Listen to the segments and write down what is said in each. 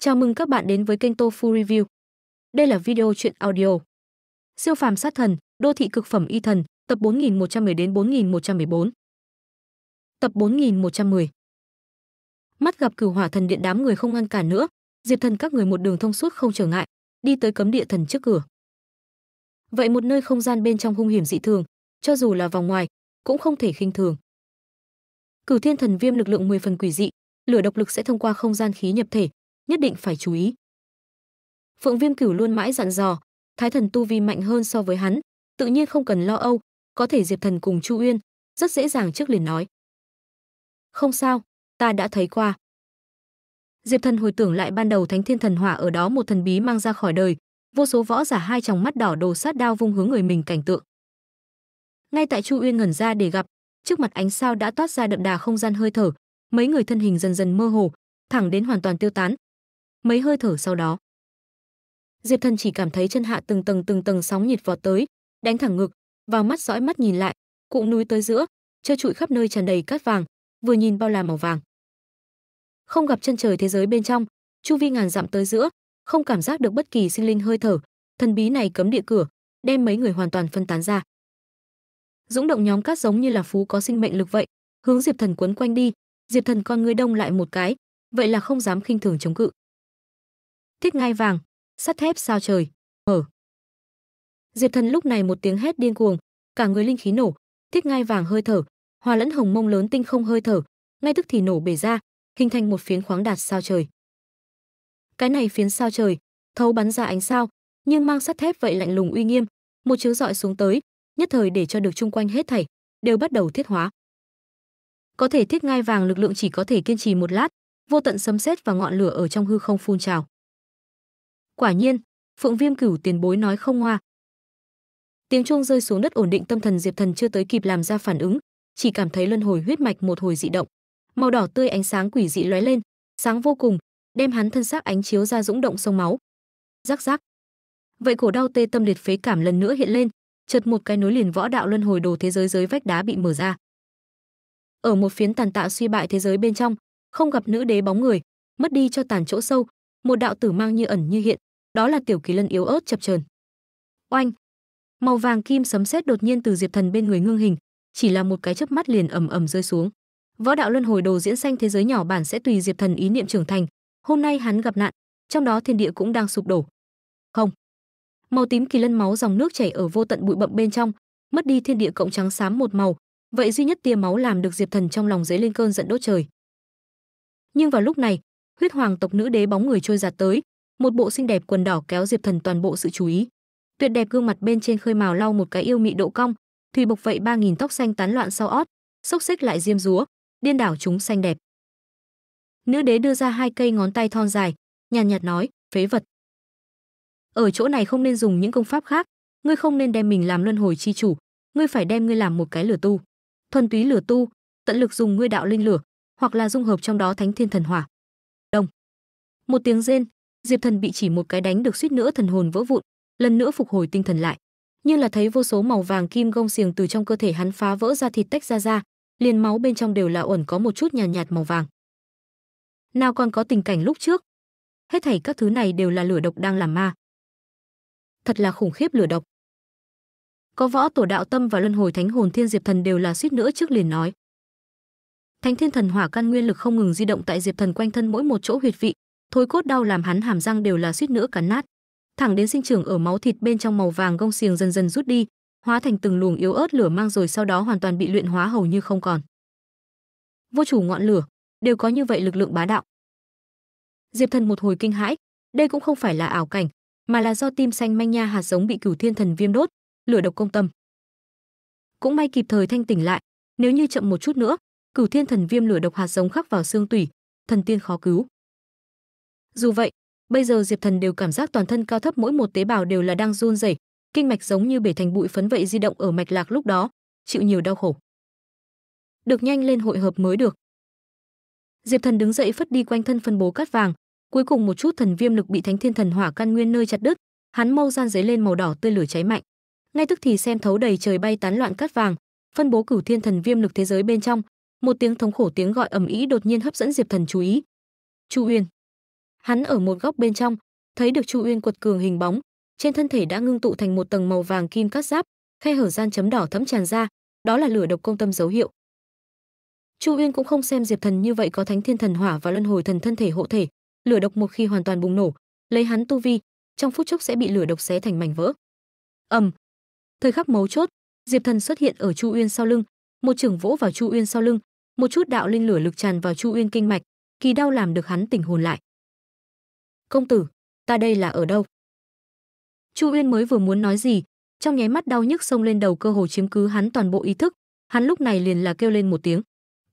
Chào mừng các bạn đến với kênh Tofu Review. Đây là video truyện audio. Siêu phàm sát thần, đô thị cực phẩm y thần, tập 4110 đến 4114. Tập 4110. Mắt gặp cửu hỏa thần điện đám người không ngăn cản nữa, Diệp thần các người một đường thông suốt không trở ngại, đi tới cấm địa thần trước cửa. Vậy một nơi không gian bên trong hung hiểm dị thường, cho dù là vòng ngoài, cũng không thể khinh thường. Cửu Thiên Thần Viêm lực lượng 10 phần quỷ dị, lửa độc lực sẽ thông qua không gian khí nhập thể, nhất định phải chú ý. Phượng Viêm Cửu luôn mãi dặn dò, Thái Thần tu vi mạnh hơn so với hắn, tự nhiên không cần lo âu, có thể Diệp Thần cùng Chu Uyên rất dễ dàng trước liền nói. Không sao, ta đã thấy qua. Diệp Thần hồi tưởng lại ban đầu Thánh Thiên Thần Hỏa ở đó một thần bí mang ra khỏi đời, vô số võ giả hai tròng mắt đỏ đồ sát đao vung hướng người mình cảnh tượng. Ngay tại Chu Uyên ngẩn ra để gặp, trước mặt ánh sao đã toát ra đậm đà không gian hơi thở, mấy người thân hình dần dần mơ hồ, thẳng đến hoàn toàn tiêu tán, mấy hơi thở sau đó diệp thần chỉ cảm thấy chân hạ từng tầng từng tầng sóng nhiệt vọt tới đánh thẳng ngực vào mắt dõi mắt nhìn lại cụm núi tới giữa trơ trụi khắp nơi tràn đầy cát vàng vừa nhìn bao la màu vàng không gặp chân trời thế giới bên trong chu vi ngàn dặm tới giữa không cảm giác được bất kỳ sinh linh hơi thở thần bí này cấm địa cửa đem mấy người hoàn toàn phân tán ra dũng động nhóm cát giống như là phú có sinh mệnh lực vậy hướng diệp thần quấn quanh đi diệp thần con người đông lại một cái vậy là không dám khinh thường chống cự Thiết ngai vàng, sắt thép sao trời, mở. Diệp Thần lúc này một tiếng hét điên cuồng, cả người linh khí nổ, thiết ngai vàng hơi thở, hòa lẫn hồng mông lớn tinh không hơi thở, ngay tức thì nổ bể ra, hình thành một phiến khoáng đạt sao trời. Cái này phiến sao trời, thấu bắn ra ánh sao, nhưng mang sắt thép vậy lạnh lùng uy nghiêm, một chiếu dọi xuống tới, nhất thời để cho được chung quanh hết thảy đều bắt đầu thiết hóa. Có thể thiết ngai vàng lực lượng chỉ có thể kiên trì một lát, vô tận sấm sét và ngọn lửa ở trong hư không phun trào. Quả nhiên, Phượng Viêm Cửu tiền bối nói không hoa. Tiếng chuông rơi xuống đất ổn định tâm thần Diệp Thần chưa tới kịp làm ra phản ứng, chỉ cảm thấy luân hồi huyết mạch một hồi dị động, màu đỏ tươi ánh sáng quỷ dị lóe lên, sáng vô cùng, đem hắn thân xác ánh chiếu ra dũng động sông máu. Rắc rắc. Vậy cổ đau tê tâm liệt phế cảm lần nữa hiện lên, chợt một cái nối liền võ đạo luân hồi đồ thế giới dưới vách đá bị mở ra. Ở một phiến tàn tạ suy bại thế giới bên trong, không gặp nữ đế bóng người, mất đi cho tàn chỗ sâu, một đạo tử mang như ẩn như hiện, đó là tiểu kỳ lân yếu ớt chập chờn oanh màu vàng kim sấm sét đột nhiên từ diệp thần bên người ngưng hình chỉ là một cái chớp mắt liền ầm ầm rơi xuống võ đạo luân hồi đồ diễn xanh thế giới nhỏ bản sẽ tùy diệp thần ý niệm trưởng thành hôm nay hắn gặp nạn trong đó thiên địa cũng đang sụp đổ không màu tím kỳ lân máu dòng nước chảy ở vô tận bụi bậm bên trong mất đi thiên địa cộng trắng xám một màu vậy duy nhất tia máu làm được diệp thần trong lòng dấy lên cơn giận đốt trời nhưng vào lúc này huyết hoàng tộc nữ đế bóng người trôi giạt tới một bộ xinh đẹp quần đỏ kéo Diệp Thần toàn bộ sự chú ý. Tuyệt đẹp gương mặt bên trên khơi màu lau một cái yêu mị độ cong, thủy bộc vậy ba nghìn tóc xanh tán loạn sau ót, xốc xích lại diêm dúa, điên đảo chúng xanh đẹp. Nữ đế đưa ra hai cây ngón tay thon dài, nhàn nhạt nói, "Phế vật. Ở chỗ này không nên dùng những công pháp khác, ngươi không nên đem mình làm luân hồi chi chủ, ngươi phải đem ngươi làm một cái lửa tu. Thuần túy lửa tu, tận lực dùng ngươi đạo linh lửa, hoặc là dung hợp trong đó thánh thiên thần hỏa." đông Một tiếng rên, Diệp Thần bị chỉ một cái đánh được suýt nữa thần hồn vỡ vụn, lần nữa phục hồi tinh thần lại. Như là thấy vô số màu vàng kim gông xiềng từ trong cơ thể hắn phá vỡ ra thịt tách ra ra, liền máu bên trong đều là ẩn có một chút nhàn nhạt, nhạt màu vàng. Nào còn có tình cảnh lúc trước, hết thảy các thứ này đều là lửa độc đang làm ma. Thật là khủng khiếp lửa độc. Có võ tổ đạo tâm và luân hồi thánh hồn thiên diệp thần đều là suýt nữa trước liền nói. Thánh thiên thần hỏa căn nguyên lực không ngừng di động tại diệp thần quanh thân mỗi một chỗ huyệt vị, thối cốt đau làm hắn hàm răng đều là suýt nữa cắn nát thẳng đến sinh trưởng ở máu thịt bên trong màu vàng gông xiềng dần dần rút đi hóa thành từng luồng yếu ớt lửa mang rồi sau đó hoàn toàn bị luyện hóa hầu như không còn vô chủ ngọn lửa đều có như vậy lực lượng bá đạo diệp thần một hồi kinh hãi đây cũng không phải là ảo cảnh mà là do tim xanh manh nha hạt giống bị cửu thiên thần viêm đốt lửa độc công tâm cũng may kịp thời thanh tỉnh lại nếu như chậm một chút nữa cửu thiên thần viêm lửa độc hạt giống khắc vào xương tủy thần tiên khó cứu dù vậy, bây giờ Diệp Thần đều cảm giác toàn thân cao thấp mỗi một tế bào đều là đang run rẩy, kinh mạch giống như bể thành bụi phấn vậy di động ở mạch lạc lúc đó, chịu nhiều đau khổ. Được nhanh lên hội hợp mới được. Diệp Thần đứng dậy phất đi quanh thân phân bố cát vàng, cuối cùng một chút thần viêm lực bị Thánh Thiên Thần Hỏa căn nguyên nơi chặt đứt, hắn mâu gian giấy lên màu đỏ tươi lửa cháy mạnh. Ngay tức thì xem thấu đầy trời bay tán loạn cát vàng, phân bố cửu thiên thần viêm lực thế giới bên trong, một tiếng thống khổ tiếng gọi ầm ĩ đột nhiên hấp dẫn Diệp Thần chú ý. Chu Uyên Hắn ở một góc bên trong, thấy được Chu Uyên quật cường hình bóng, trên thân thể đã ngưng tụ thành một tầng màu vàng kim cắt giáp, khe hở gian chấm đỏ thấm tràn ra, đó là lửa độc công tâm dấu hiệu. Chu Uyên cũng không xem Diệp Thần như vậy có Thánh Thiên Thần Hỏa và Luân Hồi Thần thân thể hộ thể, lửa độc một khi hoàn toàn bùng nổ, lấy hắn tu vi, trong phút chốc sẽ bị lửa độc xé thành mảnh vỡ. Ầm. Thời khắc mấu chốt, Diệp Thần xuất hiện ở Chu Uyên sau lưng, một trưởng vỗ vào Chu Uyên sau lưng, một chút đạo linh lửa lực tràn vào Chu Uyên kinh mạch, kỳ đau làm được hắn tỉnh hồn lại công tử ta đây là ở đâu chu uyên mới vừa muốn nói gì trong nháy mắt đau nhức xông lên đầu cơ hồ chiếm cứ hắn toàn bộ ý thức hắn lúc này liền là kêu lên một tiếng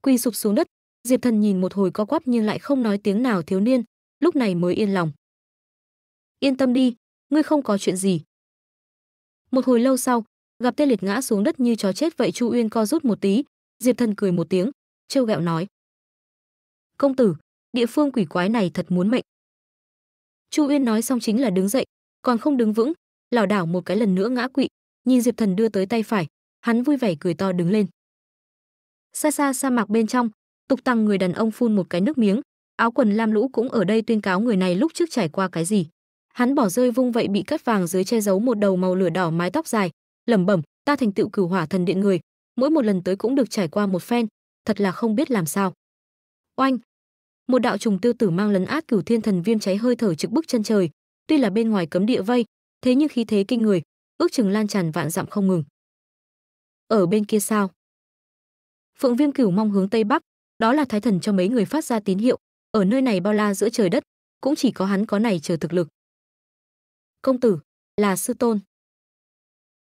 quỳ sụp xuống đất diệp thần nhìn một hồi co quắp nhưng lại không nói tiếng nào thiếu niên lúc này mới yên lòng yên tâm đi ngươi không có chuyện gì một hồi lâu sau gặp tên liệt ngã xuống đất như chó chết vậy chu uyên co rút một tí diệp thần cười một tiếng trêu ghẹo nói công tử địa phương quỷ quái này thật muốn mệnh Chu Uyên nói xong chính là đứng dậy, còn không đứng vững, lảo đảo một cái lần nữa ngã quỵ, nhìn Diệp Thần đưa tới tay phải, hắn vui vẻ cười to đứng lên. Xa xa sa mạc bên trong, Tục Tăng người đàn ông phun một cái nước miếng, áo quần lam lũ cũng ở đây tuyên cáo người này lúc trước trải qua cái gì. Hắn bỏ rơi vung vậy bị cắt vàng dưới che giấu một đầu màu lửa đỏ mái tóc dài, lẩm bẩm, ta thành tựu cửu hỏa thần điện người, mỗi một lần tới cũng được trải qua một phen, thật là không biết làm sao. Oanh, một đạo trùng tiêu tử mang lấn át cửu thiên thần viêm cháy hơi thở trực bức chân trời tuy là bên ngoài cấm địa vây thế nhưng khí thế kinh người ước chừng lan tràn vạn dặm không ngừng ở bên kia sao phượng viêm cửu mong hướng tây bắc đó là thái thần cho mấy người phát ra tín hiệu ở nơi này bao la giữa trời đất cũng chỉ có hắn có này chờ thực lực công tử là sư tôn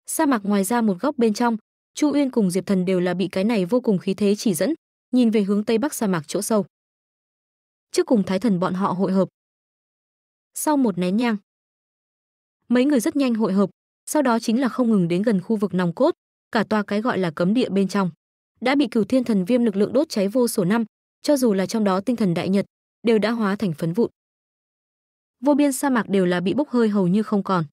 sa mạc ngoài ra một góc bên trong chu uyên cùng diệp thần đều là bị cái này vô cùng khí thế chỉ dẫn nhìn về hướng tây bắc sa mạc chỗ sâu trước cùng thái thần bọn họ hội hợp. Sau một nén nhang, mấy người rất nhanh hội hợp, sau đó chính là không ngừng đến gần khu vực nòng cốt, cả tòa cái gọi là cấm địa bên trong đã bị cửu thiên thần viêm lực lượng đốt cháy vô số năm, cho dù là trong đó tinh thần đại nhật đều đã hóa thành phấn vụn. Vô biên sa mạc đều là bị bốc hơi hầu như không còn.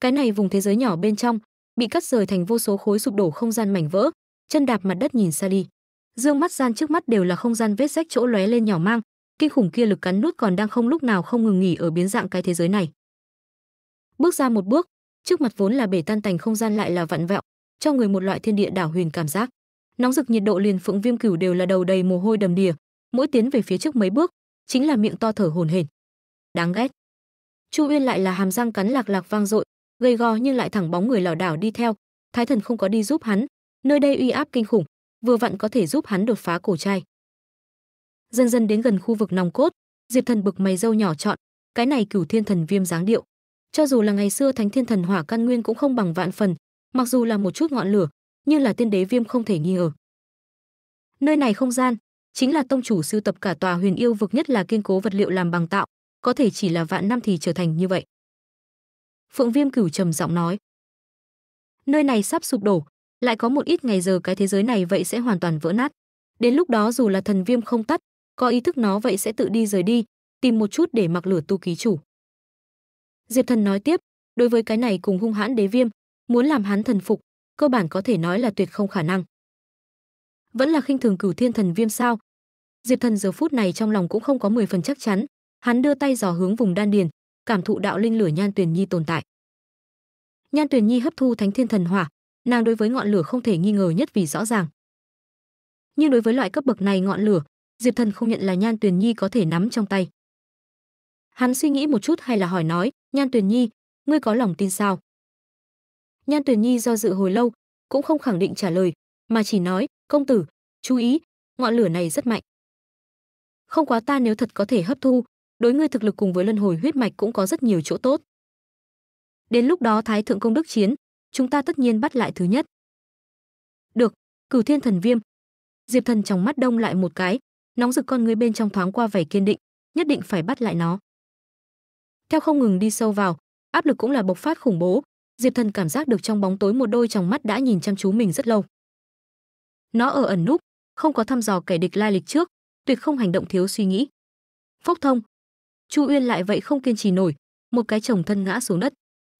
Cái này vùng thế giới nhỏ bên trong bị cắt rời thành vô số khối sụp đổ không gian mảnh vỡ, chân đạp mặt đất nhìn xa đi dương mắt gian trước mắt đều là không gian vết rách chỗ lóe lên nhỏ mang kinh khủng kia lực cắn nút còn đang không lúc nào không ngừng nghỉ ở biến dạng cái thế giới này bước ra một bước trước mặt vốn là bể tan tành không gian lại là vặn vẹo cho người một loại thiên địa đảo huyền cảm giác nóng rực nhiệt độ liền phượng viêm cửu đều là đầu đầy mồ hôi đầm đìa mỗi tiến về phía trước mấy bước chính là miệng to thở hổn hển đáng ghét chu uyên lại là hàm răng cắn lạc lạc vang dội gây go nhưng lại thẳng bóng người lảo đảo đi theo thái thần không có đi giúp hắn nơi đây uy áp kinh khủng vừa vặn có thể giúp hắn đột phá cổ trai. Dần dần đến gần khu vực nòng cốt, Diệp Thần bực mày râu nhỏ chọn, cái này Cửu Thiên Thần Viêm dáng điệu, cho dù là ngày xưa Thánh Thiên Thần Hỏa căn nguyên cũng không bằng vạn phần, mặc dù là một chút ngọn lửa, nhưng là tiên đế viêm không thể nghi ngờ. Nơi này không gian chính là tông chủ sưu tập cả tòa huyền yêu vực nhất là kiên cố vật liệu làm bằng tạo, có thể chỉ là vạn năm thì trở thành như vậy. Phượng Viêm Cửu trầm giọng nói. Nơi này sắp sụp đổ, lại có một ít ngày giờ cái thế giới này vậy sẽ hoàn toàn vỡ nát. Đến lúc đó dù là thần viêm không tắt, có ý thức nó vậy sẽ tự đi rời đi, tìm một chút để mặc lửa tu ký chủ. Diệp Thần nói tiếp, đối với cái này cùng hung hãn đế viêm, muốn làm hắn thần phục, cơ bản có thể nói là tuyệt không khả năng. Vẫn là khinh thường cửu thiên thần viêm sao? Diệp Thần giờ phút này trong lòng cũng không có 10 phần chắc chắn, hắn đưa tay dò hướng vùng đan điền, cảm thụ đạo linh lửa nhan tuyền nhi tồn tại. Nhan tuyền nhi hấp thu thánh thiên thần hỏa, nàng đối với ngọn lửa không thể nghi ngờ nhất vì rõ ràng nhưng đối với loại cấp bậc này ngọn lửa diệp thần không nhận là nhan tuyền nhi có thể nắm trong tay hắn suy nghĩ một chút hay là hỏi nói nhan tuyền nhi ngươi có lòng tin sao nhan tuyền nhi do dự hồi lâu cũng không khẳng định trả lời mà chỉ nói công tử chú ý ngọn lửa này rất mạnh không quá ta nếu thật có thể hấp thu đối ngươi thực lực cùng với luân hồi huyết mạch cũng có rất nhiều chỗ tốt đến lúc đó thái thượng công đức chiến chúng ta tất nhiên bắt lại thứ nhất. Được, cửu thiên thần viêm. Diệp thần trong mắt đông lại một cái, nóng rực con người bên trong thoáng qua vẻ kiên định, nhất định phải bắt lại nó. Theo không ngừng đi sâu vào, áp lực cũng là bộc phát khủng bố, Diệp thần cảm giác được trong bóng tối một đôi trong mắt đã nhìn chăm chú mình rất lâu. Nó ở ẩn núp, không có thăm dò kẻ địch lai lịch trước, tuyệt không hành động thiếu suy nghĩ. Phốc thông. Chu Uyên lại vậy không kiên trì nổi, một cái chồng thân ngã xuống đất.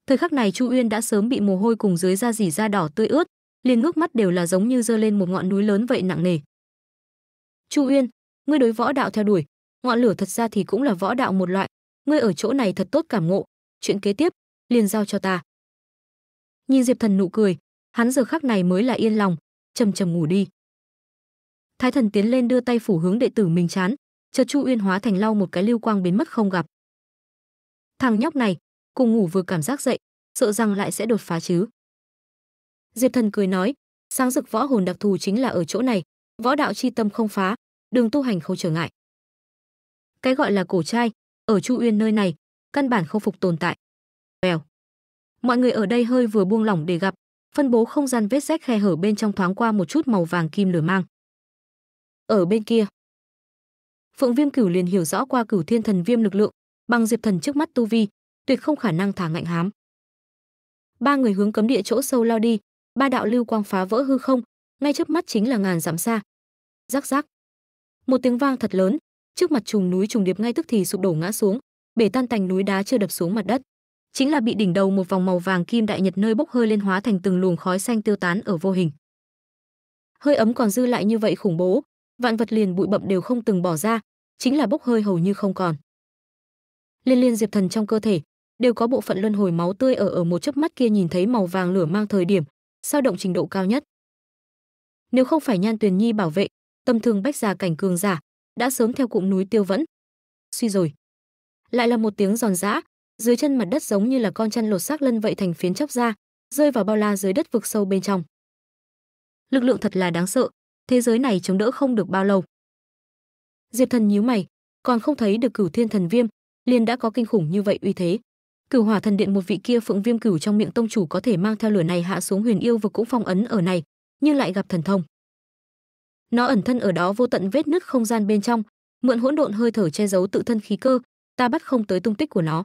Thời khắc này Chu Uyên đã sớm bị mồ hôi cùng dưới da rỉ da đỏ tươi ướt, liền ngước mắt đều là giống như dơ lên một ngọn núi lớn vậy nặng nề. Chu Uyên, ngươi đối võ đạo theo đuổi, ngọn lửa thật ra thì cũng là võ đạo một loại, ngươi ở chỗ này thật tốt cảm ngộ, chuyện kế tiếp liền giao cho ta. Nhìn Diệp Thần nụ cười, hắn giờ khắc này mới là yên lòng, trầm trầm ngủ đi. Thái Thần tiến lên đưa tay phủ hướng đệ tử mình chán, chợt Chu Uyên hóa thành lau một cái lưu quang biến mất không gặp. Thằng nhóc này, cùng ngủ vừa cảm giác dậy, sợ rằng lại sẽ đột phá chứ. Diệp Thần cười nói, sáng dực võ hồn đặc thù chính là ở chỗ này, võ đạo chi tâm không phá, đường tu hành không trở ngại. Cái gọi là cổ trai, ở Chu Uyên nơi này, căn bản không phục tồn tại. Bèo. Mọi người ở đây hơi vừa buông lỏng để gặp, phân bố không gian vết rách khe hở bên trong thoáng qua một chút màu vàng kim lửa mang. Ở bên kia, Phượng Viêm Cửu liền hiểu rõ qua Cửu Thiên Thần Viêm lực lượng, bằng Diệp Thần trước mắt tu vi, tuyệt không khả năng thả ngạnh hám. Ba người hướng cấm địa chỗ sâu lao đi, ba đạo lưu quang phá vỡ hư không, ngay trước mắt chính là ngàn dặm xa. Rắc rắc. Một tiếng vang thật lớn, trước mặt trùng núi trùng điệp ngay tức thì sụp đổ ngã xuống, bể tan tành núi đá chưa đập xuống mặt đất, chính là bị đỉnh đầu một vòng màu vàng kim đại nhật nơi bốc hơi lên hóa thành từng luồng khói xanh tiêu tán ở vô hình. Hơi ấm còn dư lại như vậy khủng bố, vạn vật liền bụi bậm đều không từng bỏ ra, chính là bốc hơi hầu như không còn. Liên liên diệp thần trong cơ thể, đều có bộ phận luân hồi máu tươi ở ở một chớp mắt kia nhìn thấy màu vàng lửa mang thời điểm, sao động trình độ cao nhất. Nếu không phải Nhan Tuyền Nhi bảo vệ, tâm thương bách già cảnh cường giả, đã sớm theo cụm núi tiêu vẫn. Suy rồi. Lại là một tiếng giòn giã, dưới chân mặt đất giống như là con chăn lột xác lân vậy thành phiến chóc ra, rơi vào bao la dưới đất vực sâu bên trong. Lực lượng thật là đáng sợ, thế giới này chống đỡ không được bao lâu. Diệp Thần nhíu mày, còn không thấy được Cửu Thiên Thần Viêm, liền đã có kinh khủng như vậy uy thế. Cửu Hỏa Thần Điện một vị kia Phượng Viêm Cửu trong miệng tông chủ có thể mang theo lửa này hạ xuống Huyền Yêu vực cũng phong ấn ở này, nhưng lại gặp thần thông. Nó ẩn thân ở đó vô tận vết nứt không gian bên trong, mượn hỗn độn hơi thở che giấu tự thân khí cơ, ta bắt không tới tung tích của nó.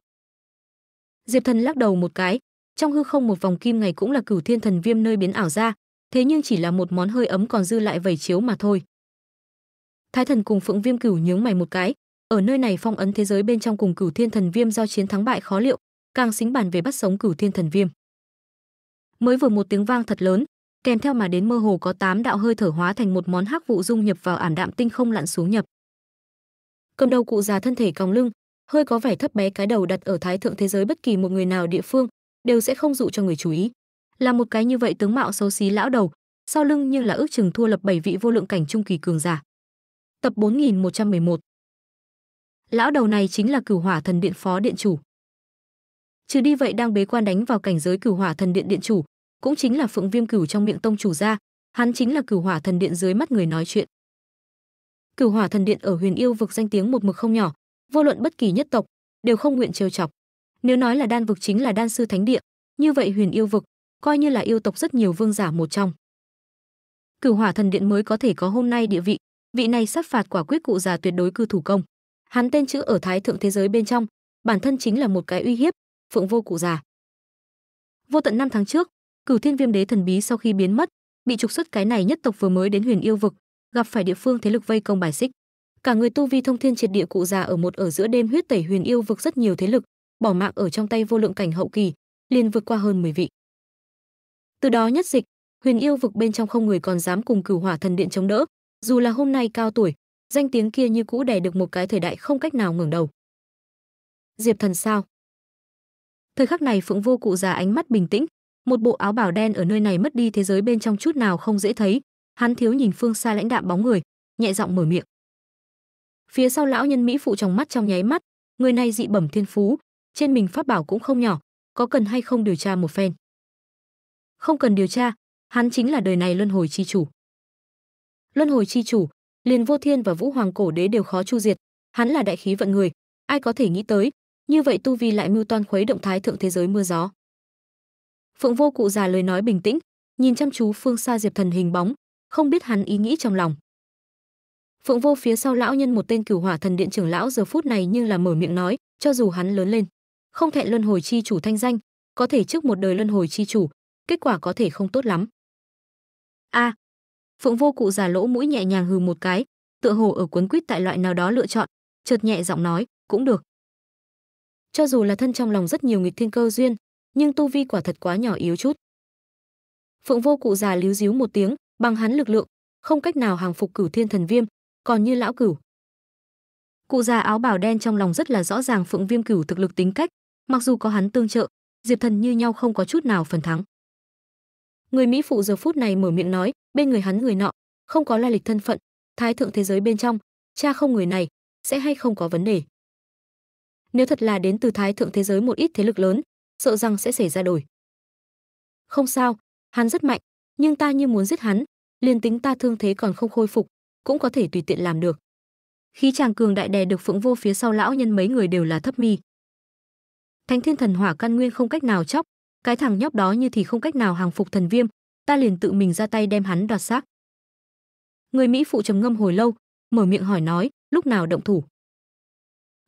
Diệp Thần lắc đầu một cái, trong hư không một vòng kim ngày cũng là Cửu Thiên Thần Viêm nơi biến ảo ra, thế nhưng chỉ là một món hơi ấm còn dư lại vẩy chiếu mà thôi. Thái Thần cùng Phượng Viêm Cửu nhướng mày một cái, ở nơi này phong ấn thế giới bên trong cùng Cửu Thiên Thần Viêm do chiến thắng bại khó liệu, càng xính bản về bắt sống cửu thiên thần viêm mới vừa một tiếng vang thật lớn kèm theo mà đến mơ hồ có tám đạo hơi thở hóa thành một món hắc vụ dung nhập vào ảm đạm tinh không lặn xuống nhập cầm đầu cụ già thân thể còng lưng hơi có vẻ thấp bé cái đầu đặt ở thái thượng thế giới bất kỳ một người nào địa phương đều sẽ không dụ cho người chú ý là một cái như vậy tướng mạo xấu xí lão đầu sau lưng nhưng là ước chừng thua lập bảy vị vô lượng cảnh trung kỳ cường giả tập 4111 lão đầu này chính là cửu hỏa thần điện phó điện chủ trừ đi vậy đang bế quan đánh vào cảnh giới cửu hỏa thần điện điện chủ cũng chính là phượng viêm cửu trong miệng tông chủ ra hắn chính là cửu hỏa thần điện dưới mắt người nói chuyện cửu hỏa thần điện ở huyền yêu vực danh tiếng một mực không nhỏ vô luận bất kỳ nhất tộc đều không nguyện trêu chọc nếu nói là đan vực chính là đan sư thánh địa như vậy huyền yêu vực coi như là yêu tộc rất nhiều vương giả một trong cửu hỏa thần điện mới có thể có hôm nay địa vị vị này sát phạt quả quyết cụ già tuyệt đối cư thủ công hắn tên chữ ở thái thượng thế giới bên trong bản thân chính là một cái uy hiếp Phượng vô cụ già. Vô tận năm tháng trước, Cửu Thiên Viêm Đế thần bí sau khi biến mất, bị trục xuất cái này nhất tộc vừa mới đến Huyền Yêu vực, gặp phải địa phương thế lực vây công bài xích. Cả người tu vi thông thiên triệt địa cụ già ở một ở giữa đêm huyết tẩy Huyền Yêu vực rất nhiều thế lực, bỏ mạng ở trong tay vô lượng cảnh hậu kỳ, liền vượt qua hơn 10 vị. Từ đó nhất dịch, Huyền Yêu vực bên trong không người còn dám cùng Cửu Hỏa Thần Điện chống đỡ, dù là hôm nay cao tuổi, danh tiếng kia như cũ đè được một cái thời đại không cách nào ngẩng đầu. Diệp Thần sao? Thời khắc này Phượng Vô Cụ già ánh mắt bình tĩnh, một bộ áo bảo đen ở nơi này mất đi thế giới bên trong chút nào không dễ thấy, hắn thiếu nhìn phương xa lãnh đạm bóng người, nhẹ giọng mở miệng. Phía sau lão nhân Mỹ phụ trong mắt trong nháy mắt, người này dị bẩm thiên phú, trên mình pháp bảo cũng không nhỏ, có cần hay không điều tra một phen? Không cần điều tra, hắn chính là đời này luân hồi chi chủ. Luân hồi chi chủ, liền vô thiên và vũ hoàng cổ đế đều khó chu diệt, hắn là đại khí vận người, ai có thể nghĩ tới, như vậy tu vi lại mưu toan khuấy động thái thượng thế giới mưa gió. Phượng Vô Cụ già lời nói bình tĩnh, nhìn chăm chú phương xa Diệp Thần hình bóng, không biết hắn ý nghĩ trong lòng. Phượng Vô phía sau lão nhân một tên cửu hỏa thần điện trưởng lão giờ phút này như là mở miệng nói, cho dù hắn lớn lên, không thẹn luân hồi chi chủ thanh danh, có thể trước một đời luân hồi chi chủ, kết quả có thể không tốt lắm. A. Phượng Vô Cụ già lỗ mũi nhẹ nhàng hừ một cái, tựa hồ ở cuốn quýt tại loại nào đó lựa chọn, chợt nhẹ giọng nói, cũng được cho dù là thân trong lòng rất nhiều nghịch thiên cơ duyên, nhưng tu vi quả thật quá nhỏ yếu chút. Phượng Vô Cụ già líu díu một tiếng, bằng hắn lực lượng, không cách nào hàng phục Cửu Thiên Thần Viêm, còn như lão Cửu. Cụ già áo bào đen trong lòng rất là rõ ràng Phượng Viêm Cửu thực lực tính cách, mặc dù có hắn tương trợ, Diệp Thần như nhau không có chút nào phần thắng. Người Mỹ phụ giờ phút này mở miệng nói, bên người hắn người nọ, không có lai lịch thân phận, thái thượng thế giới bên trong, cha không người này, sẽ hay không có vấn đề nếu thật là đến từ thái thượng thế giới một ít thế lực lớn sợ rằng sẽ xảy ra đổi không sao hắn rất mạnh nhưng ta như muốn giết hắn liền tính ta thương thế còn không khôi phục cũng có thể tùy tiện làm được khí chàng cường đại đè được phượng vô phía sau lão nhân mấy người đều là thấp mi thánh thiên thần hỏa căn nguyên không cách nào chóc cái thằng nhóc đó như thì không cách nào hàng phục thần viêm ta liền tự mình ra tay đem hắn đoạt xác người mỹ phụ trầm ngâm hồi lâu mở miệng hỏi nói lúc nào động thủ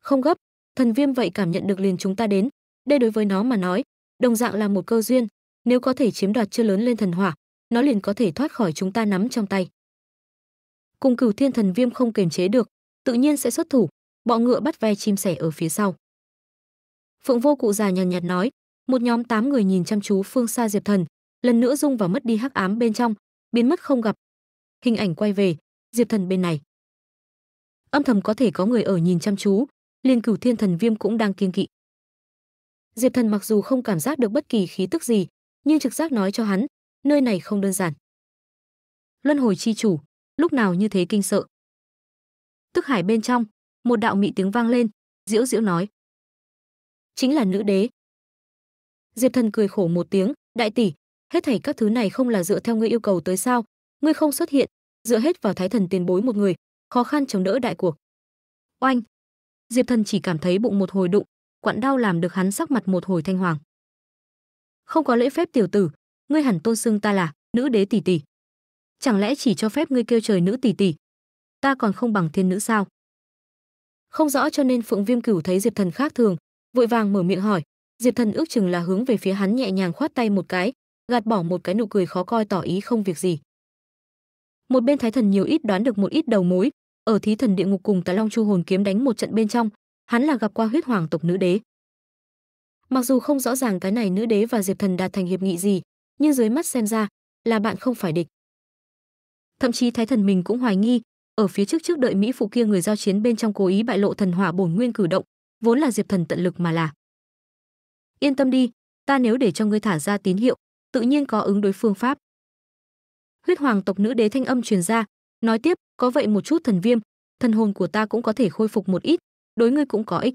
không gấp thần viêm vậy cảm nhận được liền chúng ta đến đây đối với nó mà nói đồng dạng là một cơ duyên nếu có thể chiếm đoạt chưa lớn lên thần hỏa nó liền có thể thoát khỏi chúng ta nắm trong tay cùng cửu thiên thần viêm không kiềm chế được tự nhiên sẽ xuất thủ bọ ngựa bắt ve chim sẻ ở phía sau phượng vô cụ già nhàn nhạt, nhạt nói một nhóm tám người nhìn chăm chú phương xa diệp thần lần nữa rung vào mất đi hắc ám bên trong biến mất không gặp hình ảnh quay về diệp thần bên này âm thầm có thể có người ở nhìn chăm chú liền cửu thiên thần viêm cũng đang kiên kỵ diệp thần mặc dù không cảm giác được bất kỳ khí tức gì nhưng trực giác nói cho hắn nơi này không đơn giản luân hồi chi chủ lúc nào như thế kinh sợ tức hải bên trong một đạo mị tiếng vang lên diễu diễu nói chính là nữ đế diệp thần cười khổ một tiếng đại tỷ hết thảy các thứ này không là dựa theo ngươi yêu cầu tới sao ngươi không xuất hiện dựa hết vào thái thần tiền bối một người khó khăn chống đỡ đại cuộc oanh Diệp Thần chỉ cảm thấy bụng một hồi đụng, quặn đau làm được hắn sắc mặt một hồi thanh hoàng. Không có lễ phép tiểu tử, ngươi hẳn tôn xưng ta là nữ đế tỷ tỷ. Chẳng lẽ chỉ cho phép ngươi kêu trời nữ tỷ tỷ? Ta còn không bằng thiên nữ sao? Không rõ cho nên Phượng Viêm Cửu thấy Diệp Thần khác thường, vội vàng mở miệng hỏi, Diệp Thần ước chừng là hướng về phía hắn nhẹ nhàng khoát tay một cái, gạt bỏ một cái nụ cười khó coi tỏ ý không việc gì. Một bên Thái Thần nhiều ít đoán được một ít đầu mối, ở thí thần địa ngục cùng tại long chu hồn kiếm đánh một trận bên trong hắn là gặp qua huyết hoàng tộc nữ đế mặc dù không rõ ràng cái này nữ đế và diệp thần đạt thành hiệp nghị gì nhưng dưới mắt xem ra là bạn không phải địch thậm chí thái thần mình cũng hoài nghi ở phía trước trước đợi mỹ phụ kia người giao chiến bên trong cố ý bại lộ thần hỏa bổn nguyên cử động vốn là diệp thần tận lực mà là yên tâm đi ta nếu để cho ngươi thả ra tín hiệu tự nhiên có ứng đối phương pháp huyết hoàng tộc nữ đế thanh âm truyền ra Nói tiếp, có vậy một chút thần viêm, thần hồn của ta cũng có thể khôi phục một ít, đối ngươi cũng có ích.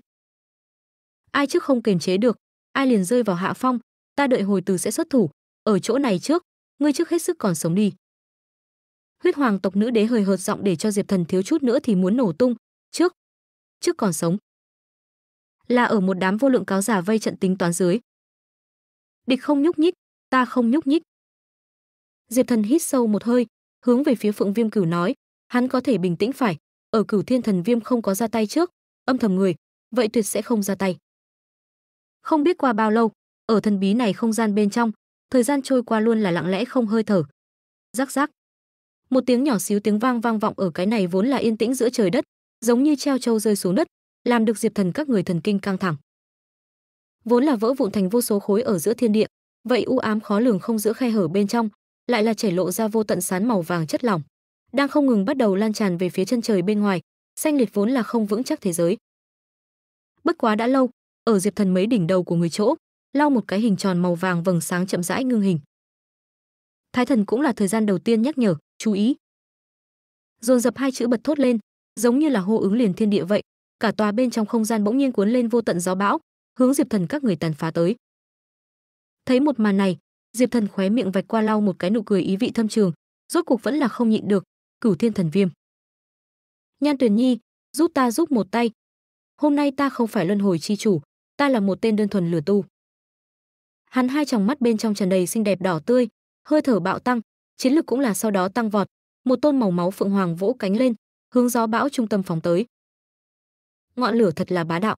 Ai trước không kiềm chế được, ai liền rơi vào hạ phong, ta đợi hồi từ sẽ xuất thủ, ở chỗ này trước, ngươi trước hết sức còn sống đi. Huyết hoàng tộc nữ đế hơi hợt giọng để cho Diệp Thần thiếu chút nữa thì muốn nổ tung, trước, trước còn sống. Là ở một đám vô lượng cáo giả vây trận tính toán dưới. Địch không nhúc nhích, ta không nhúc nhích. Diệp Thần hít sâu một hơi, hướng về phía Phượng Viêm Cửu nói, hắn có thể bình tĩnh phải, ở Cửu Thiên Thần Viêm không có ra tay trước, âm thầm người, vậy tuyệt sẽ không ra tay. Không biết qua bao lâu, ở thần bí này không gian bên trong, thời gian trôi qua luôn là lặng lẽ không hơi thở. Rắc rắc. Một tiếng nhỏ xíu tiếng vang vang vọng ở cái này vốn là yên tĩnh giữa trời đất, giống như treo trâu rơi xuống đất, làm được Diệp Thần các người thần kinh căng thẳng. Vốn là vỡ vụn thành vô số khối ở giữa thiên địa, vậy u ám khó lường không giữa khe hở bên trong, lại là chảy lộ ra vô tận sán màu vàng chất lỏng đang không ngừng bắt đầu lan tràn về phía chân trời bên ngoài xanh liệt vốn là không vững chắc thế giới bất quá đã lâu ở diệp thần mấy đỉnh đầu của người chỗ lau một cái hình tròn màu vàng vầng sáng chậm rãi ngưng hình thái thần cũng là thời gian đầu tiên nhắc nhở chú ý dồn dập hai chữ bật thốt lên giống như là hô ứng liền thiên địa vậy cả tòa bên trong không gian bỗng nhiên cuốn lên vô tận gió bão hướng diệp thần các người tàn phá tới thấy một màn này Diệp Thần khóe miệng vạch qua lau một cái nụ cười ý vị thâm trường, rốt cuộc vẫn là không nhịn được, Cửu Thiên Thần Viêm. Nhan Tuyền Nhi, giúp ta giúp một tay. Hôm nay ta không phải luân hồi chi chủ, ta là một tên đơn thuần lửa tu. Hắn hai tròng mắt bên trong tràn đầy xinh đẹp đỏ tươi, hơi thở bạo tăng, chiến lực cũng là sau đó tăng vọt, một tôn màu máu phượng hoàng vỗ cánh lên, hướng gió bão trung tâm phóng tới. Ngọn lửa thật là bá đạo.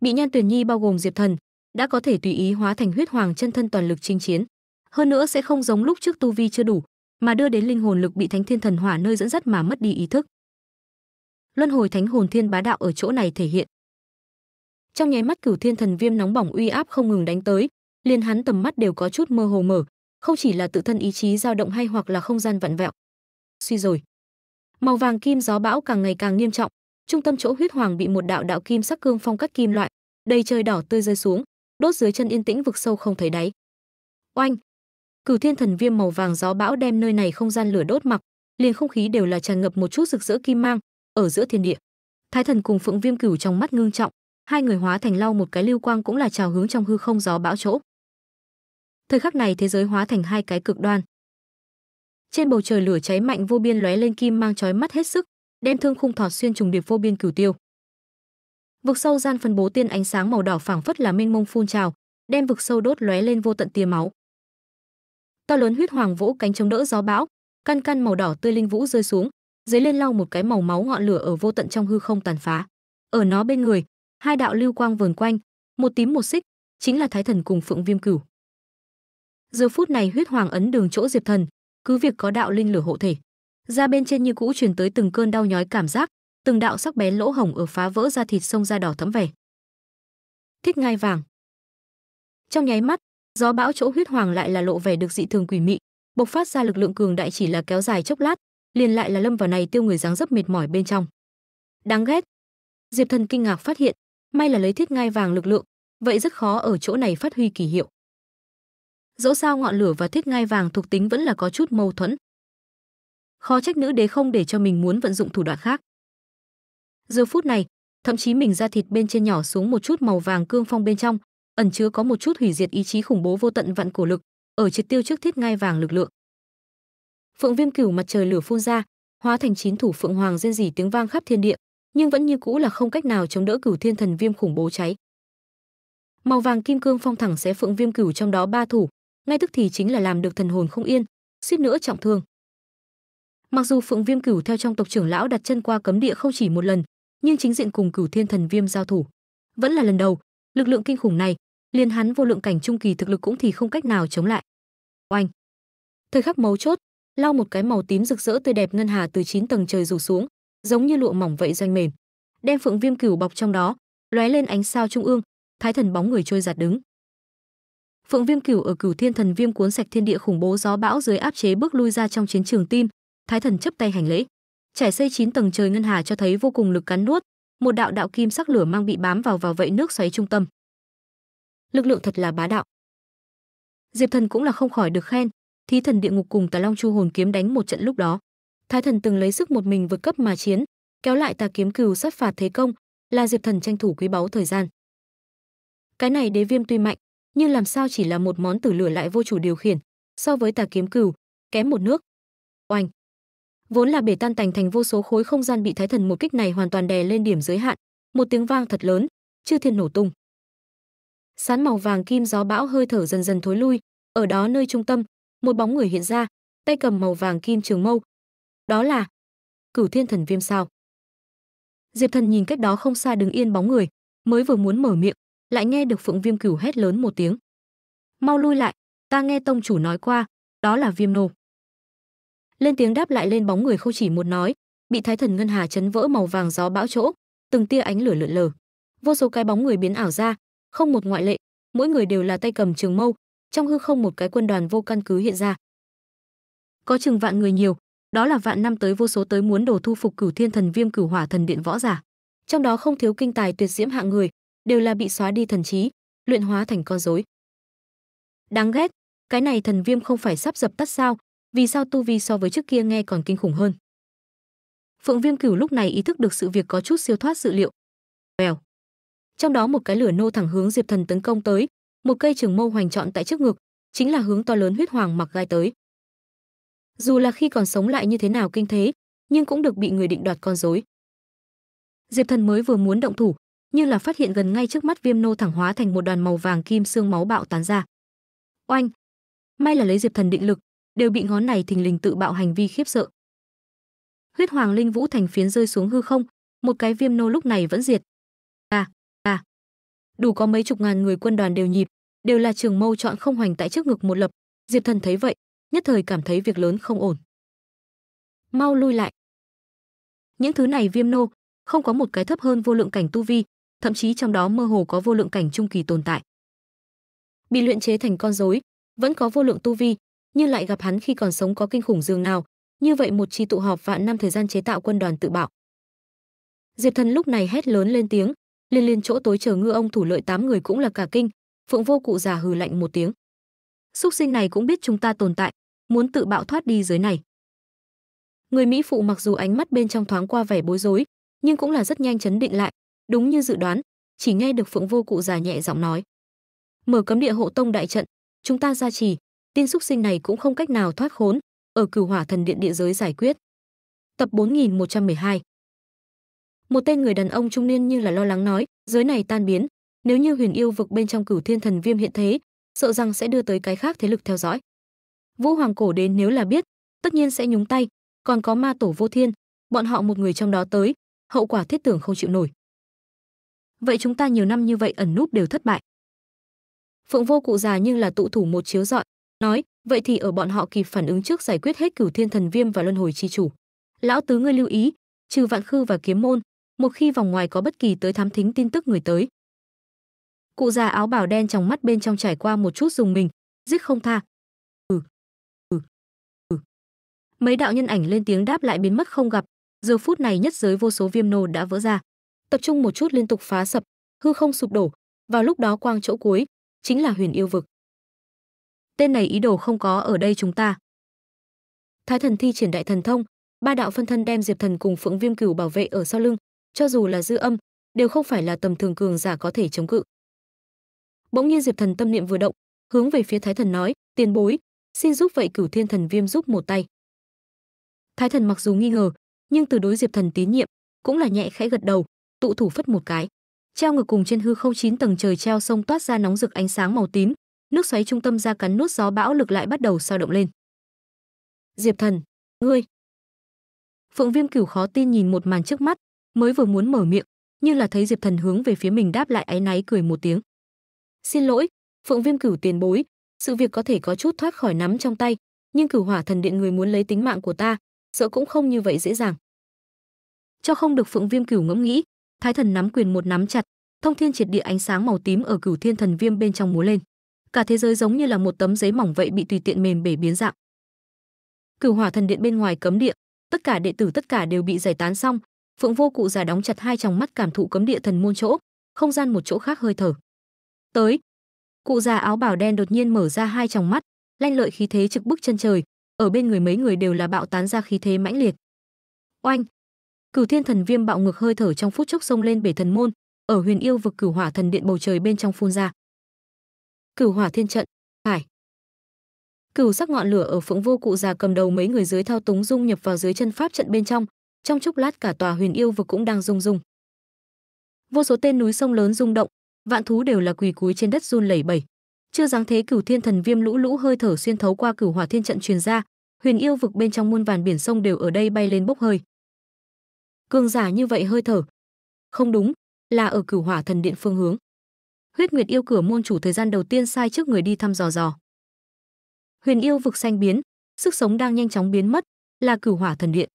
Bị Nhan Tuyền Nhi bao gồm Diệp Thần, đã có thể tùy ý hóa thành huyết hoàng chân thân toàn lực chinh chiến hơn nữa sẽ không giống lúc trước tu vi chưa đủ mà đưa đến linh hồn lực bị thánh thiên thần hỏa nơi dẫn dắt mà mất đi ý thức luân hồi thánh hồn thiên bá đạo ở chỗ này thể hiện trong nháy mắt cửu thiên thần viêm nóng bỏng uy áp không ngừng đánh tới liền hắn tầm mắt đều có chút mơ hồ mở không chỉ là tự thân ý chí dao động hay hoặc là không gian vặn vẹo suy rồi màu vàng kim gió bão càng ngày càng nghiêm trọng trung tâm chỗ huyết hoàng bị một đạo đạo kim sắc cương phong cách kim loại đầy trời đỏ tươi rơi xuống đốt dưới chân yên tĩnh vực sâu không thấy đáy. Oanh! Cửu Thiên Thần Viêm màu vàng gió bão đem nơi này không gian lửa đốt mặc, liền không khí đều là tràn ngập một chút rực rỡ kim mang ở giữa thiên địa. Thái Thần cùng Phượng Viêm Cửu trong mắt ngưng trọng, hai người hóa thành lau một cái lưu quang cũng là trào hướng trong hư không gió bão chỗ. Thời khắc này thế giới hóa thành hai cái cực đoan. Trên bầu trời lửa cháy mạnh vô biên lóe lên kim mang chói mắt hết sức, đem thương khung thọt xuyên trùng điệp vô biên cửu tiêu vực sâu gian phân bố tiên ánh sáng màu đỏ phảng phất là mênh mông phun trào, đem vực sâu đốt lóe lên vô tận tia máu. To lớn huyết hoàng vỗ cánh chống đỡ gió bão, căn căn màu đỏ tươi linh vũ rơi xuống, dưới lên lau một cái màu máu ngọn lửa ở vô tận trong hư không tàn phá. Ở nó bên người, hai đạo lưu quang vờn quanh, một tím một xích, chính là Thái Thần cùng Phượng Viêm Cửu. Giờ phút này huyết hoàng ấn đường chỗ Diệp Thần, cứ việc có đạo linh lửa hộ thể, ra bên trên như cũ truyền tới từng cơn đau nhói cảm giác, từng đạo sắc bén lỗ hổng ở phá vỡ ra thịt sông ra đỏ thấm về. Thích ngai vàng. Trong nháy mắt, gió bão chỗ huyết hoàng lại là lộ vẻ được dị thường quỷ mị, bộc phát ra lực lượng cường đại chỉ là kéo dài chốc lát, liền lại là lâm vào này tiêu người dáng dấp mệt mỏi bên trong. Đáng ghét. Diệp Thần kinh ngạc phát hiện, may là lấy thiết ngai vàng lực lượng, vậy rất khó ở chỗ này phát huy kỳ hiệu. Dẫu sao ngọn lửa và thiết ngai vàng thuộc tính vẫn là có chút mâu thuẫn. Khó trách nữ đế không để cho mình muốn vận dụng thủ đoạn khác. Giờ phút này, thậm chí mình da thịt bên trên nhỏ xuống một chút màu vàng cương phong bên trong, ẩn chứa có một chút hủy diệt ý chí khủng bố vô tận vạn cổ lực, ở triệt tiêu trước thiết ngay vàng lực lượng. Phượng viêm cửu mặt trời lửa phun ra, hóa thành chín thủ phượng hoàng rên rỉ tiếng vang khắp thiên địa, nhưng vẫn như cũ là không cách nào chống đỡ cửu thiên thần viêm khủng bố cháy. Màu vàng kim cương phong thẳng xé phượng viêm cửu trong đó ba thủ, ngay tức thì chính là làm được thần hồn không yên, suýt nữa trọng thương. Mặc dù Phượng Viêm Cửu theo trong tộc trưởng lão đặt chân qua cấm địa không chỉ một lần, nhưng chính diện cùng cửu thiên thần viêm giao thủ vẫn là lần đầu lực lượng kinh khủng này liền hắn vô lượng cảnh trung kỳ thực lực cũng thì không cách nào chống lại oanh thời khắc mấu chốt lao một cái màu tím rực rỡ tươi đẹp ngân hà từ chín tầng trời rủ xuống giống như lụa mỏng vậy doanh mềm đem phượng viêm cửu bọc trong đó lóe lên ánh sao trung ương thái thần bóng người trôi giạt đứng phượng viêm cửu ở cửu thiên thần viêm cuốn sạch thiên địa khủng bố gió bão dưới áp chế bước lui ra trong chiến trường tim thái thần chấp tay hành lễ trải xây 9 tầng trời ngân hà cho thấy vô cùng lực cắn nuốt, một đạo đạo kim sắc lửa mang bị bám vào vào vậy nước xoáy trung tâm. Lực lượng thật là bá đạo. Diệp Thần cũng là không khỏi được khen, thí thần địa ngục cùng Tà Long Chu hồn kiếm đánh một trận lúc đó. Thái thần từng lấy sức một mình vượt cấp mà chiến, kéo lại Tà kiếm cừu sát phạt thế công, là Diệp Thần tranh thủ quý báu thời gian. Cái này đế viêm tuy mạnh, nhưng làm sao chỉ là một món tử lửa lại vô chủ điều khiển, so với Tà kiếm cừu, kém một nước. Oanh! vốn là bể tan tành thành vô số khối không gian bị thái thần một kích này hoàn toàn đè lên điểm giới hạn một tiếng vang thật lớn chư thiên nổ tung sán màu vàng kim gió bão hơi thở dần dần thối lui ở đó nơi trung tâm một bóng người hiện ra tay cầm màu vàng kim trường mâu đó là cửu thiên thần viêm sao diệp thần nhìn cách đó không xa đứng yên bóng người mới vừa muốn mở miệng lại nghe được phượng viêm cửu hét lớn một tiếng mau lui lại ta nghe tông chủ nói qua đó là viêm nô lên tiếng đáp lại lên bóng người không chỉ một nói bị thái thần ngân hà chấn vỡ màu vàng gió bão chỗ từng tia ánh lửa lượn lờ vô số cái bóng người biến ảo ra không một ngoại lệ mỗi người đều là tay cầm trường mâu trong hư không một cái quân đoàn vô căn cứ hiện ra có chừng vạn người nhiều đó là vạn năm tới vô số tới muốn đồ thu phục cửu thiên thần viêm cửu hỏa thần điện võ giả trong đó không thiếu kinh tài tuyệt diễm hạng người đều là bị xóa đi thần trí luyện hóa thành con rối đáng ghét cái này thần viêm không phải sắp dập tắt sao vì sao tu vi so với trước kia nghe còn kinh khủng hơn. Phượng Viêm Cửu lúc này ý thức được sự việc có chút siêu thoát dự liệu. Bèo. Trong đó một cái lửa nô thẳng hướng Diệp Thần tấn công tới, một cây trường mâu hoành trọn tại trước ngực, chính là hướng to lớn huyết hoàng mặc gai tới. Dù là khi còn sống lại như thế nào kinh thế, nhưng cũng được bị người định đoạt con rối. Diệp Thần mới vừa muốn động thủ, nhưng là phát hiện gần ngay trước mắt Viêm nô thẳng hóa thành một đoàn màu vàng kim xương máu bạo tán ra. Oanh! May là lấy Diệp Thần định lực, đều bị ngón này thình lình tự bạo hành vi khiếp sợ. Huyết Hoàng Linh Vũ thành phiến rơi xuống hư không, một cái viêm nô lúc này vẫn diệt. À, à. Đủ có mấy chục ngàn người quân đoàn đều nhịp, đều là trường mâu chọn không hoành tại trước ngực một lập, Diệp Thần thấy vậy, nhất thời cảm thấy việc lớn không ổn. Mau lui lại. Những thứ này viêm nô, không có một cái thấp hơn vô lượng cảnh tu vi, thậm chí trong đó mơ hồ có vô lượng cảnh trung kỳ tồn tại. Bị luyện chế thành con rối, vẫn có vô lượng tu vi, nhưng lại gặp hắn khi còn sống có kinh khủng dương nào như vậy một chi tụ họp vạn năm thời gian chế tạo quân đoàn tự bạo diệp thần lúc này hét lớn lên tiếng liên liên chỗ tối chờ ngư ông thủ lợi tám người cũng là cả kinh phượng vô cụ già hừ lạnh một tiếng xúc sinh này cũng biết chúng ta tồn tại muốn tự bạo thoát đi dưới này người mỹ phụ mặc dù ánh mắt bên trong thoáng qua vẻ bối rối nhưng cũng là rất nhanh chấn định lại đúng như dự đoán chỉ nghe được phượng vô cụ già nhẹ giọng nói mở cấm địa hộ tông đại trận chúng ta ra trì tên xúc sinh này cũng không cách nào thoát khốn, ở Cửu Hỏa Thần Điện địa giới giải quyết. Tập 4112. Một tên người đàn ông trung niên như là lo lắng nói, giới này tan biến, nếu như Huyền Yêu vực bên trong Cửu Thiên Thần Viêm hiện thế, sợ rằng sẽ đưa tới cái khác thế lực theo dõi. Vũ Hoàng cổ đến nếu là biết, tất nhiên sẽ nhúng tay, còn có ma tổ vô thiên, bọn họ một người trong đó tới, hậu quả thiết tưởng không chịu nổi. Vậy chúng ta nhiều năm như vậy ẩn núp đều thất bại. Phượng vô cụ già nhưng là tụ thủ một chiếu dọi, nói vậy thì ở bọn họ kịp phản ứng trước giải quyết hết cửu thiên thần viêm và luân hồi chi chủ lão tứ ngươi lưu ý trừ vạn khư và kiếm môn một khi vòng ngoài có bất kỳ tới thám thính tin tức người tới cụ già áo bào đen trong mắt bên trong trải qua một chút dùng mình giết không tha ừ ừ ừ mấy đạo nhân ảnh lên tiếng đáp lại biến mất không gặp giờ phút này nhất giới vô số viêm nô đã vỡ ra tập trung một chút liên tục phá sập hư không sụp đổ vào lúc đó quang chỗ cuối chính là huyền yêu vực tên này ý đồ không có ở đây chúng ta. Thái thần thi triển đại thần thông, ba đạo phân thân đem Diệp Thần cùng Phượng Viêm Cửu bảo vệ ở sau lưng, cho dù là dư âm, đều không phải là tầm thường cường giả có thể chống cự. Bỗng nhiên Diệp Thần tâm niệm vừa động, hướng về phía Thái thần nói, "Tiền bối, xin giúp vậy Cửu Thiên Thần Viêm giúp một tay." Thái thần mặc dù nghi ngờ, nhưng từ đối Diệp Thần tín nhiệm, cũng là nhẹ khẽ gật đầu, tụ thủ phất một cái. Treo ngược cùng trên hư không chín tầng trời treo sông toát ra nóng rực ánh sáng màu tím, nước xoáy trung tâm ra cắn nút gió bão lực lại bắt đầu sao động lên. Diệp Thần, ngươi. Phượng Viêm Cửu khó tin nhìn một màn trước mắt, mới vừa muốn mở miệng, như là thấy Diệp Thần hướng về phía mình đáp lại áy náy cười một tiếng. "Xin lỗi, Phượng Viêm Cửu tiền bối, sự việc có thể có chút thoát khỏi nắm trong tay, nhưng Cửu Hỏa Thần Điện người muốn lấy tính mạng của ta, sợ cũng không như vậy dễ dàng." Cho không được Phượng Viêm Cửu ngẫm nghĩ, Thái Thần nắm quyền một nắm chặt, thông thiên triệt địa ánh sáng màu tím ở Cửu Thiên Thần Viêm bên trong múa lên cả thế giới giống như là một tấm giấy mỏng vậy bị tùy tiện mềm bể biến dạng. Cửu Hỏa Thần Điện bên ngoài cấm địa, tất cả đệ tử tất cả đều bị giải tán xong, Phượng Vô Cụ già đóng chặt hai tròng mắt cảm thụ cấm địa thần môn chỗ, không gian một chỗ khác hơi thở. Tới. Cụ già áo bào đen đột nhiên mở ra hai tròng mắt, lanh lợi khí thế trực bức chân trời, ở bên người mấy người đều là bạo tán ra khí thế mãnh liệt. Oanh. Cửu Thiên Thần Viêm bạo ngược hơi thở trong phút chốc xông lên bể thần môn, ở Huyền Yêu vực Cửu Hỏa Thần Điện bầu trời bên trong phun ra. Cửu Hỏa Thiên Trận, phải. Cửu sắc ngọn lửa ở Phượng Vô Cụ già cầm đầu mấy người dưới thao túng dung nhập vào dưới chân pháp trận bên trong, trong chốc lát cả tòa Huyền Yêu vực cũng đang rung rung. Vô số tên núi sông lớn rung động, vạn thú đều là quỳ cúi trên đất run lẩy bẩy. Chưa dáng thế Cửu Thiên Thần Viêm lũ lũ hơi thở xuyên thấu qua Cửu Hỏa Thiên Trận truyền ra, Huyền Yêu vực bên trong muôn vàn biển sông đều ở đây bay lên bốc hơi. Cường giả như vậy hơi thở. Không đúng, là ở Cửu Hỏa Thần Điện phương hướng. Huyết Nguyệt yêu cửa môn chủ thời gian đầu tiên sai trước người đi thăm dò dò. Huyền yêu vực xanh biến, sức sống đang nhanh chóng biến mất, là cửu hỏa thần điện.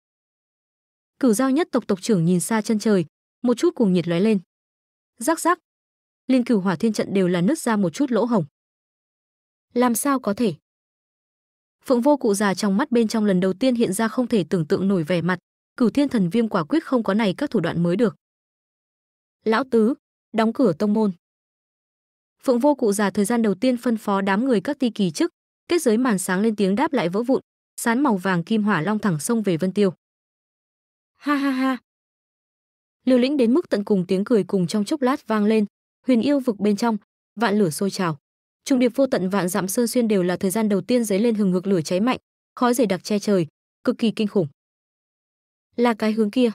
Cửu giao nhất tộc tộc trưởng nhìn xa chân trời, một chút cùng nhiệt lóe lên. Rắc rắc, liên cửu hỏa thiên trận đều là nứt ra một chút lỗ hổng. Làm sao có thể? Phượng vô cụ già trong mắt bên trong lần đầu tiên hiện ra không thể tưởng tượng nổi vẻ mặt, cửu thiên thần viêm quả quyết không có này các thủ đoạn mới được. Lão tứ, đóng cửa tông môn phượng vô cụ già thời gian đầu tiên phân phó đám người các ti kỳ chức kết giới màn sáng lên tiếng đáp lại vỡ vụn sán màu vàng kim hỏa long thẳng sông về vân tiêu ha ha ha liều lĩnh đến mức tận cùng tiếng cười cùng trong chốc lát vang lên huyền yêu vực bên trong vạn lửa sôi trào trùng điệp vô tận vạn dặm sơn xuyên đều là thời gian đầu tiên dấy lên hừng hực lửa cháy mạnh khói dày đặc che trời cực kỳ kinh khủng là cái hướng kia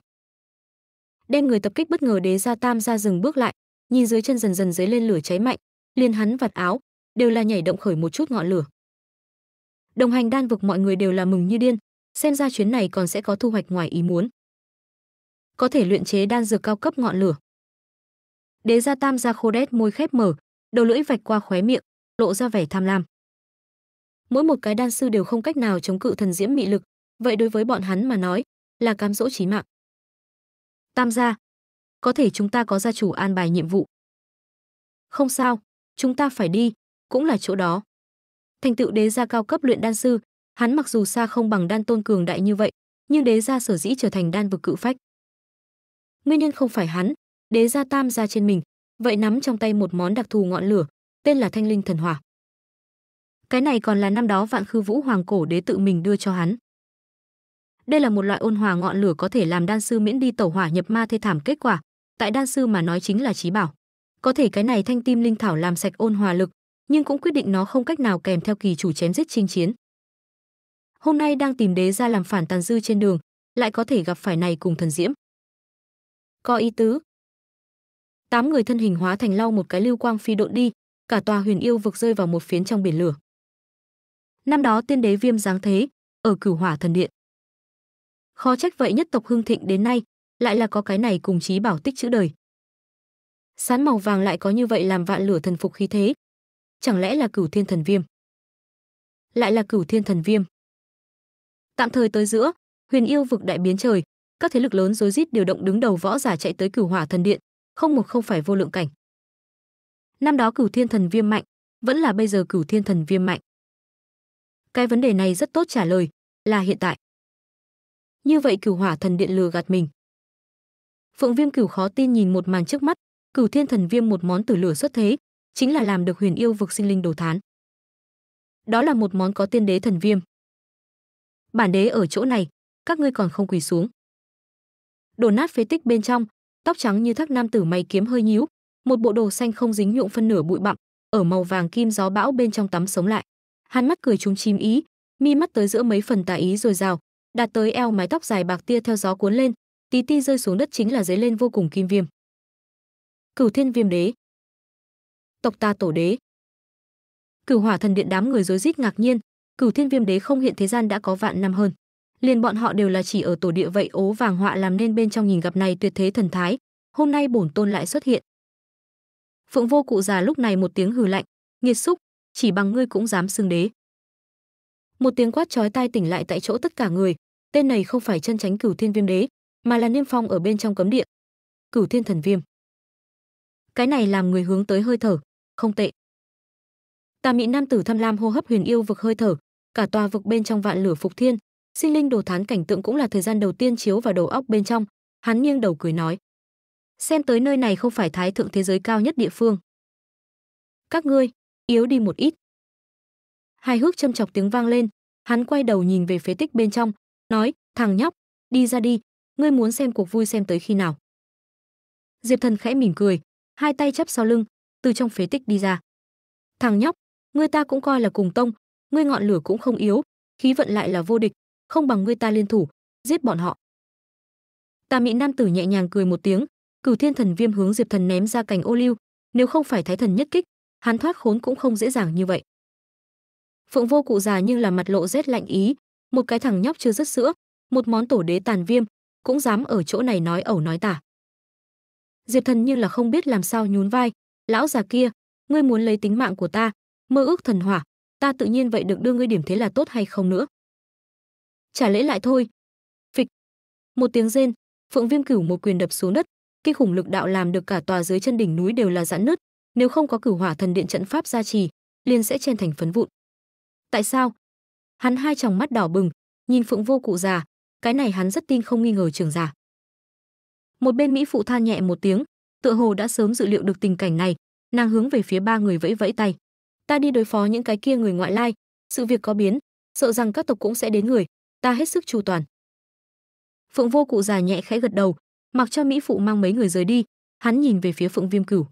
đem người tập kích bất ngờ đế ra tam ra dừng bước lại nhìn dưới chân dần dần dấy lên lửa cháy mạnh liền hắn vạt áo, đều là nhảy động khởi một chút ngọn lửa. Đồng hành đan vực mọi người đều là mừng như điên, xem ra chuyến này còn sẽ có thu hoạch ngoài ý muốn. Có thể luyện chế đan dược cao cấp ngọn lửa. Đế gia Tam gia Khô Đét môi khép mở, đầu lưỡi vạch qua khóe miệng, lộ ra vẻ tham lam. Mỗi một cái đan sư đều không cách nào chống cự thần diễm mị lực, vậy đối với bọn hắn mà nói, là cám dỗ chí mạng. Tam gia, có thể chúng ta có gia chủ an bài nhiệm vụ. Không sao, chúng ta phải đi, cũng là chỗ đó. Thành tựu đế gia cao cấp luyện đan sư, hắn mặc dù xa không bằng đan tôn cường đại như vậy, nhưng đế gia sở dĩ trở thành đan vực cự phách. Nguyên nhân không phải hắn, đế gia tam gia trên mình, vậy nắm trong tay một món đặc thù ngọn lửa, tên là thanh linh thần hỏa. Cái này còn là năm đó vạn khư vũ hoàng cổ đế tự mình đưa cho hắn. Đây là một loại ôn hòa ngọn lửa có thể làm đan sư miễn đi tẩu hỏa nhập ma thê thảm kết quả, tại đan sư mà nói chính là trí bảo. Có thể cái này thanh tim linh thảo làm sạch ôn hòa lực, nhưng cũng quyết định nó không cách nào kèm theo kỳ chủ chém giết chinh chiến. Hôm nay đang tìm đế ra làm phản tàn dư trên đường, lại có thể gặp phải này cùng thần diễm. Có ý tứ. Tám người thân hình hóa thành lau một cái lưu quang phi độn đi, cả tòa huyền yêu vực rơi vào một phiến trong biển lửa. Năm đó tiên đế viêm dáng thế, ở cửu hỏa thần điện. Khó trách vậy nhất tộc hương thịnh đến nay, lại là có cái này cùng chí bảo tích chữ đời sán màu vàng lại có như vậy làm vạn lửa thần phục khí thế. Chẳng lẽ là Cửu Thiên Thần Viêm? Lại là Cửu Thiên Thần Viêm. Tạm thời tới giữa, Huyền Yêu vực đại biến trời, các thế lực lớn rối rít điều động đứng đầu võ giả chạy tới Cửu Hỏa Thần Điện, không một không phải vô lượng cảnh. Năm đó Cửu Thiên Thần Viêm mạnh, vẫn là bây giờ Cửu Thiên Thần Viêm mạnh. Cái vấn đề này rất tốt trả lời, là hiện tại. Như vậy Cửu Hỏa Thần Điện lừa gạt mình. Phượng Viêm Cửu khó tin nhìn một màn trước mắt, Cửu Thiên Thần Viêm một món tử lửa xuất thế, chính là làm được huyền yêu vực sinh linh đồ thán. Đó là một món có tiên đế thần viêm. Bản đế ở chỗ này, các ngươi còn không quỳ xuống. Đổ nát phế tích bên trong, tóc trắng như thác nam tử mày kiếm hơi nhíu, một bộ đồ xanh không dính nhuộm phân nửa bụi bặm, ở màu vàng kim gió bão bên trong tắm sống lại. Hắn mắt cười trúng chim ý, mi mắt tới giữa mấy phần tà ý rồi rào, đạt tới eo mái tóc dài bạc tia theo gió cuốn lên, tí ti rơi xuống đất chính là giấy lên vô cùng kim viêm. Cửu Thiên Viêm Đế, tộc ta tổ đế. Cửu Hỏa Thần Điện đám người rối rít ngạc nhiên, Cửu Thiên Viêm Đế không hiện thế gian đã có vạn năm hơn. Liền bọn họ đều là chỉ ở tổ địa vậy ố vàng họa làm nên bên trong nhìn gặp này tuyệt thế thần thái, hôm nay bổn tôn lại xuất hiện. Phượng Vô Cụ già lúc này một tiếng hừ lạnh, nghiệt xúc, chỉ bằng ngươi cũng dám xưng đế. Một tiếng quát chói tai tỉnh lại tại chỗ tất cả người, tên này không phải chân tránh Cửu Thiên Viêm Đế, mà là Niêm Phong ở bên trong cấm địa. Cửu Thiên Thần Viêm cái này làm người hướng tới hơi thở, không tệ. Tà mị nam tử tham lam hô hấp huyền yêu vực hơi thở, cả tòa vực bên trong vạn lửa phục thiên, sinh linh đồ thán cảnh tượng cũng là thời gian đầu tiên chiếu vào đầu óc bên trong, hắn nghiêng đầu cười nói: "Xem tới nơi này không phải thái thượng thế giới cao nhất địa phương. Các ngươi, yếu đi một ít." Hai hước châm chọc tiếng vang lên, hắn quay đầu nhìn về phế tích bên trong, nói: "Thằng nhóc, đi ra đi, ngươi muốn xem cuộc vui xem tới khi nào?" Diệp Thần khẽ mỉm cười, hai tay chắp sau lưng, từ trong phế tích đi ra. Thằng nhóc, ngươi ta cũng coi là cùng tông, ngươi ngọn lửa cũng không yếu, khí vận lại là vô địch, không bằng ngươi ta liên thủ, giết bọn họ. Tà Mị nam tử nhẹ nhàng cười một tiếng, Cửu Thiên Thần Viêm hướng Diệp Thần ném ra cành ô liu, nếu không phải Thái Thần nhất kích, hắn thoát khốn cũng không dễ dàng như vậy. Phượng Vô cụ già nhưng là mặt lộ rét lạnh ý, một cái thằng nhóc chưa dứt sữa, một món tổ đế tàn viêm, cũng dám ở chỗ này nói ẩu nói tả diệp thần như là không biết làm sao nhún vai lão già kia ngươi muốn lấy tính mạng của ta mơ ước thần hỏa ta tự nhiên vậy được đưa ngươi điểm thế là tốt hay không nữa trả lễ lại thôi phịch một tiếng rên phượng viêm cửu một quyền đập xuống đất kinh khủng lực đạo làm được cả tòa dưới chân đỉnh núi đều là giãn nứt nếu không có cửu hỏa thần điện trận pháp gia trì liền sẽ chen thành phấn vụn tại sao hắn hai tròng mắt đỏ bừng nhìn phượng vô cụ già cái này hắn rất tin không nghi ngờ trưởng giả một bên Mỹ phụ than nhẹ một tiếng, tựa hồ đã sớm dự liệu được tình cảnh này, nàng hướng về phía ba người vẫy vẫy tay. Ta đi đối phó những cái kia người ngoại lai, sự việc có biến, sợ rằng các tộc cũng sẽ đến người, ta hết sức chu toàn. Phượng Vô Cụ già nhẹ khẽ gật đầu, mặc cho Mỹ phụ mang mấy người rời đi, hắn nhìn về phía Phượng Viêm Cửu.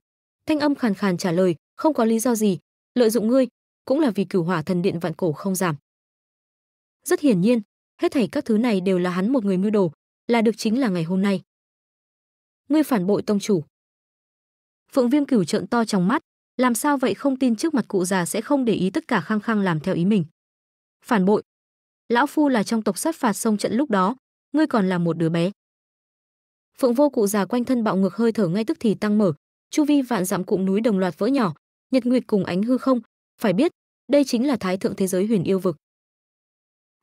Thanh âm khàn khàn trả lời, không có lý do gì, lợi dụng ngươi, cũng là vì Cửu Hỏa Thần Điện vạn cổ không giảm. Rất hiển nhiên, hết thảy các thứ này đều là hắn một người mưu đồ, là được chính là ngày hôm nay ngươi phản bội tông chủ phượng viêm cửu trợn to trong mắt làm sao vậy không tin trước mặt cụ già sẽ không để ý tất cả khăng khăng làm theo ý mình phản bội lão phu là trong tộc sát phạt sông trận lúc đó ngươi còn là một đứa bé phượng vô cụ già quanh thân bạo ngược hơi thở ngay tức thì tăng mở chu vi vạn dặm cụm núi đồng loạt vỡ nhỏ nhật nguyệt cùng ánh hư không phải biết đây chính là thái thượng thế giới huyền yêu vực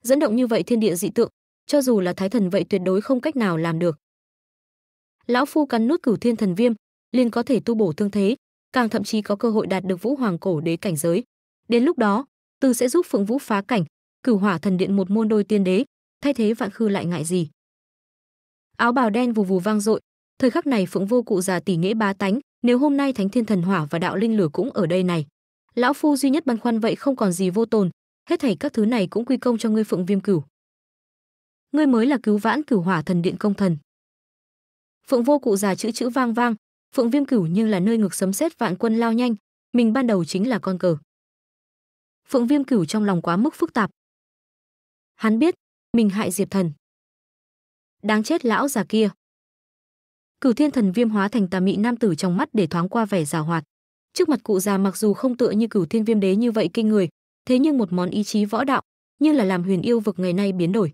dẫn động như vậy thiên địa dị tượng cho dù là thái thần vậy tuyệt đối không cách nào làm được lão phu cắn nuốt cửu thiên thần viêm liền có thể tu bổ thương thế càng thậm chí có cơ hội đạt được vũ hoàng cổ đế cảnh giới đến lúc đó từ sẽ giúp phượng vũ phá cảnh cửu hỏa thần điện một môn đôi tiên đế thay thế vạn khư lại ngại gì áo bào đen vù vù vang dội thời khắc này phượng vô cụ già tỷ nghĩa bá tánh nếu hôm nay thánh thiên thần hỏa và đạo linh lửa cũng ở đây này lão phu duy nhất băn khoăn vậy không còn gì vô tồn hết thảy các thứ này cũng quy công cho ngươi phượng viêm cửu ngươi mới là cứu vãn cửu hỏa thần điện công thần phượng vô cụ già chữ chữ vang vang phượng viêm cửu nhưng là nơi ngược sấm sét vạn quân lao nhanh mình ban đầu chính là con cờ phượng viêm cửu trong lòng quá mức phức tạp hắn biết mình hại diệp thần đáng chết lão già kia cửu thiên thần viêm hóa thành tà mị nam tử trong mắt để thoáng qua vẻ già hoạt trước mặt cụ già mặc dù không tựa như cửu thiên viêm đế như vậy kinh người thế nhưng một món ý chí võ đạo như là làm huyền yêu vực ngày nay biến đổi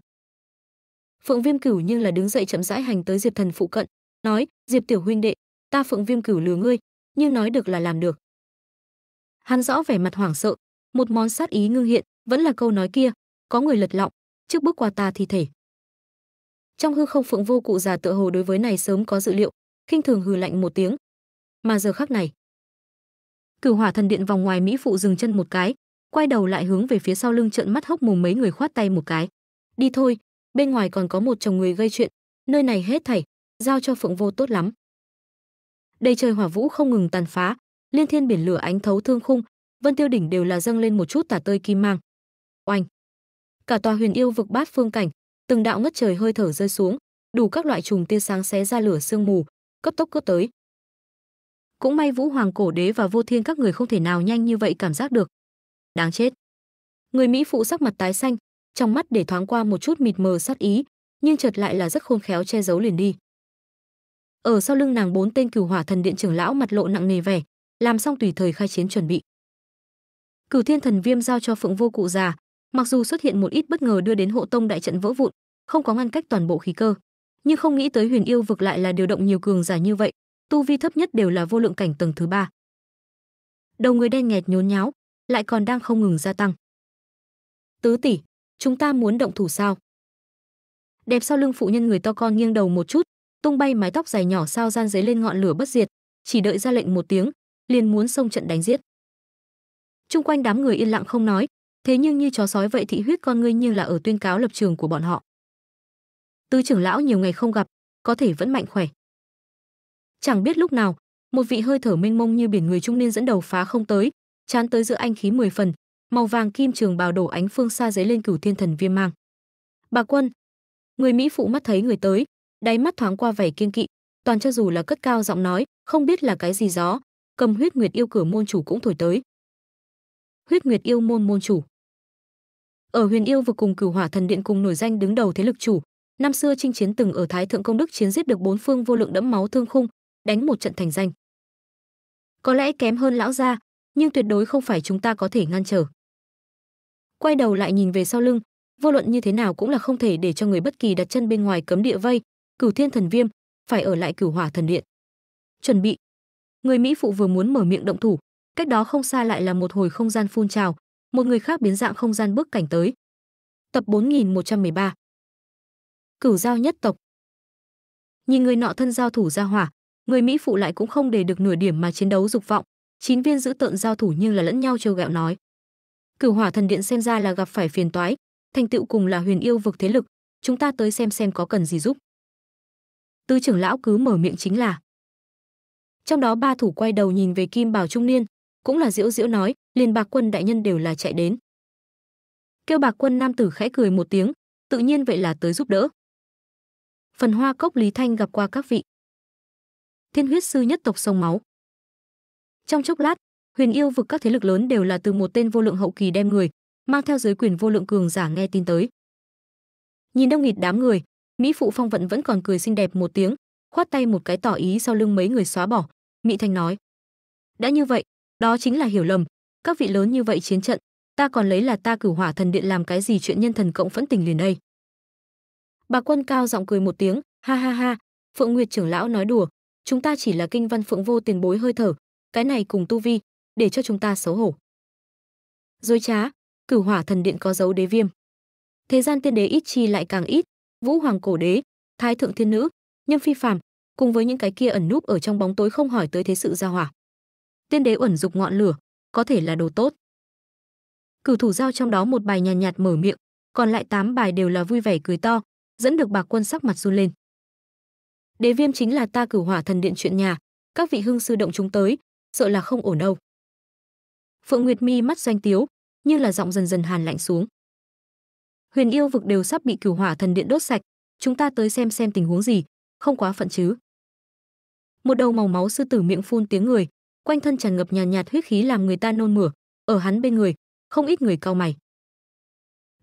phượng viêm cửu nhưng là đứng dậy chậm rãi hành tới diệp thần phụ cận nói, Diệp tiểu huynh đệ, ta Phượng Viêm Cửu lừa ngươi, nhưng nói được là làm được. Hắn rõ vẻ mặt hoảng sợ, một món sát ý ngưng hiện, vẫn là câu nói kia, có người lật lọng, trước bước qua ta thì thể. Trong hư không Phượng Vô Cụ già tựa hồ đối với này sớm có dự liệu, khinh thường hừ lạnh một tiếng. Mà giờ khắc này, Cửu Hỏa Thần Điện vòng ngoài mỹ phụ dừng chân một cái, quay đầu lại hướng về phía sau lưng trợn mắt hốc mồm mấy người khoát tay một cái. Đi thôi, bên ngoài còn có một chồng người gây chuyện, nơi này hết thảy, giao cho Phượng Vô tốt lắm. đầy trời hỏa vũ không ngừng tàn phá, liên thiên biển lửa ánh thấu thương khung, vân tiêu đỉnh đều là dâng lên một chút tả tơi kim mang. Oanh! Cả tòa huyền yêu vực bát phương cảnh, từng đạo ngất trời hơi thở rơi xuống, đủ các loại trùng tia sáng xé ra lửa sương mù, cấp tốc cướp tới. Cũng may Vũ Hoàng Cổ Đế và Vô Thiên các người không thể nào nhanh như vậy cảm giác được. Đáng chết. Người Mỹ phụ sắc mặt tái xanh, trong mắt để thoáng qua một chút mịt mờ sát ý, nhưng chợt lại là rất khôn khéo che giấu liền đi ở sau lưng nàng bốn tên cửu hỏa thần điện trưởng lão mặt lộ nặng nề vẻ làm xong tùy thời khai chiến chuẩn bị cửu thiên thần viêm giao cho phượng vô cụ già mặc dù xuất hiện một ít bất ngờ đưa đến hộ tông đại trận vỡ vụn không có ngăn cách toàn bộ khí cơ nhưng không nghĩ tới huyền yêu vực lại là điều động nhiều cường giả như vậy tu vi thấp nhất đều là vô lượng cảnh tầng thứ ba đầu người đen nghẹt nhốn nháo lại còn đang không ngừng gia tăng tứ tỷ chúng ta muốn động thủ sao đẹp sau lưng phụ nhân người to con nghiêng đầu một chút tung bay mái tóc dài nhỏ sao gian giấy lên ngọn lửa bất diệt, chỉ đợi ra lệnh một tiếng, liền muốn xông trận đánh giết. Trung quanh đám người yên lặng không nói, thế nhưng như chó sói vậy thị huyết con ngươi như là ở tuyên cáo lập trường của bọn họ. Tư trưởng lão nhiều ngày không gặp, có thể vẫn mạnh khỏe. Chẳng biết lúc nào, một vị hơi thở mênh mông như biển người trung niên dẫn đầu phá không tới, chán tới giữa anh khí mười phần, màu vàng kim trường bào đổ ánh phương xa giấy lên cửu thiên thần viêm mang. Bà quân, người Mỹ phụ mắt thấy người tới, đáy mắt thoáng qua vẻ kiêng kỵ toàn cho dù là cất cao giọng nói không biết là cái gì gió cầm huyết nguyệt yêu cửa môn chủ cũng thổi tới huyết nguyệt yêu môn môn chủ ở huyền yêu vực cùng cửu hỏa thần điện cùng nổi danh đứng đầu thế lực chủ năm xưa chinh chiến từng ở thái thượng công đức chiến giết được bốn phương vô lượng đẫm máu thương khung đánh một trận thành danh có lẽ kém hơn lão gia nhưng tuyệt đối không phải chúng ta có thể ngăn trở quay đầu lại nhìn về sau lưng vô luận như thế nào cũng là không thể để cho người bất kỳ đặt chân bên ngoài cấm địa vây cửu thiên thần viêm phải ở lại cửu hỏa thần điện chuẩn bị người mỹ phụ vừa muốn mở miệng động thủ cách đó không xa lại là một hồi không gian phun trào một người khác biến dạng không gian bước cảnh tới tập 4113 cửu giao nhất tộc nhìn người nọ thân giao thủ ra hỏa người mỹ phụ lại cũng không để được nửa điểm mà chiến đấu dục vọng chín viên giữ tợn giao thủ nhưng là lẫn nhau trêu gẹo nói cửu hỏa thần điện xem ra là gặp phải phiền toái thành tựu cùng là huyền yêu vực thế lực chúng ta tới xem xem có cần gì giúp tư trưởng lão cứ mở miệng chính là. Trong đó ba thủ quay đầu nhìn về Kim Bảo trung niên, cũng là Diễu Diễu nói, liền Bạc Quân đại nhân đều là chạy đến. Kêu Bạc Quân nam tử khẽ cười một tiếng, tự nhiên vậy là tới giúp đỡ. Phần hoa cốc Lý Thanh gặp qua các vị. Thiên huyết sư nhất tộc sông máu. Trong chốc lát, huyền yêu vực các thế lực lớn đều là từ một tên vô lượng hậu kỳ đem người, mang theo giới quyền vô lượng cường giả nghe tin tới. Nhìn đông nghịt đám người, Mỹ phụ Phong Vận vẫn còn cười xinh đẹp một tiếng, khoát tay một cái tỏ ý sau lưng mấy người xóa bỏ. Mỹ Thanh nói: "Đã như vậy, đó chính là hiểu lầm, các vị lớn như vậy chiến trận, ta còn lấy là ta cửu hỏa thần điện làm cái gì chuyện nhân thần cộng phẫn tình liền đây." Bà Quân cao giọng cười một tiếng, "Ha ha ha, Phượng Nguyệt trưởng lão nói đùa, chúng ta chỉ là kinh văn phượng vô tiền bối hơi thở, cái này cùng tu vi, để cho chúng ta xấu hổ." Dối trá, cửu hỏa thần điện có dấu đế viêm. Thế gian tiên đế ít chi lại càng ít, Vũ Hoàng cổ đế, Thái thượng thiên nữ, nhân phi phàm, cùng với những cái kia ẩn núp ở trong bóng tối không hỏi tới thế sự gia hỏa. Tiên đế ẩn dục ngọn lửa, có thể là đồ tốt. Cửu thủ giao trong đó một bài nhàn nhạt, nhạt mở miệng, còn lại tám bài đều là vui vẻ cười to, dẫn được Bạc Quân sắc mặt run lên. Đế Viêm chính là ta cửu hỏa thần điện chuyện nhà, các vị hưng sư động chúng tới, sợ là không ổn đâu. Phượng Nguyệt Mi mắt doanh tiếu, như là giọng dần dần hàn lạnh xuống huyền yêu vực đều sắp bị cửu hỏa thần điện đốt sạch chúng ta tới xem xem tình huống gì không quá phận chứ một đầu màu máu sư tử miệng phun tiếng người quanh thân tràn ngập nhàn nhạt, nhạt huyết khí làm người ta nôn mửa ở hắn bên người không ít người cau mày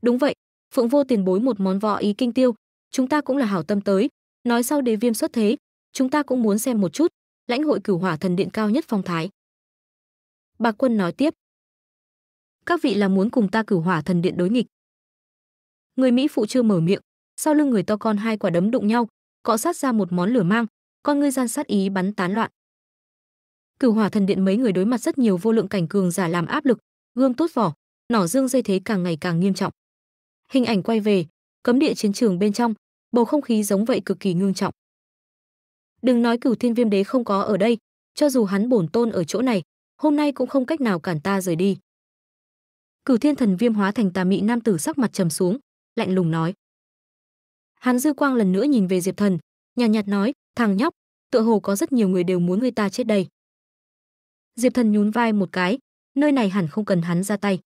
đúng vậy phượng vô tiền bối một món võ ý kinh tiêu chúng ta cũng là hảo tâm tới nói sau đế viêm xuất thế chúng ta cũng muốn xem một chút lãnh hội cửu hỏa thần điện cao nhất phong thái bà quân nói tiếp các vị là muốn cùng ta cửu hỏa thần điện đối nghịch người mỹ phụ chưa mở miệng sau lưng người to con hai quả đấm đụng nhau cọ sát ra một món lửa mang con ngươi gian sát ý bắn tán loạn cửu hỏa thần điện mấy người đối mặt rất nhiều vô lượng cảnh cường giả làm áp lực gương tốt vỏ nỏ dương dây thế càng ngày càng nghiêm trọng hình ảnh quay về cấm địa chiến trường bên trong bầu không khí giống vậy cực kỳ ngương trọng đừng nói cửu thiên viêm đế không có ở đây cho dù hắn bổn tôn ở chỗ này hôm nay cũng không cách nào cản ta rời đi cửu thiên thần viêm hóa thành tà mị nam tử sắc mặt trầm xuống lạnh lùng nói. Hán Dư Quang lần nữa nhìn về Diệp Thần, nhàn nhạt, nhạt nói, "Thằng nhóc, tựa hồ có rất nhiều người đều muốn người ta chết đây." Diệp Thần nhún vai một cái, nơi này hẳn không cần hắn ra tay.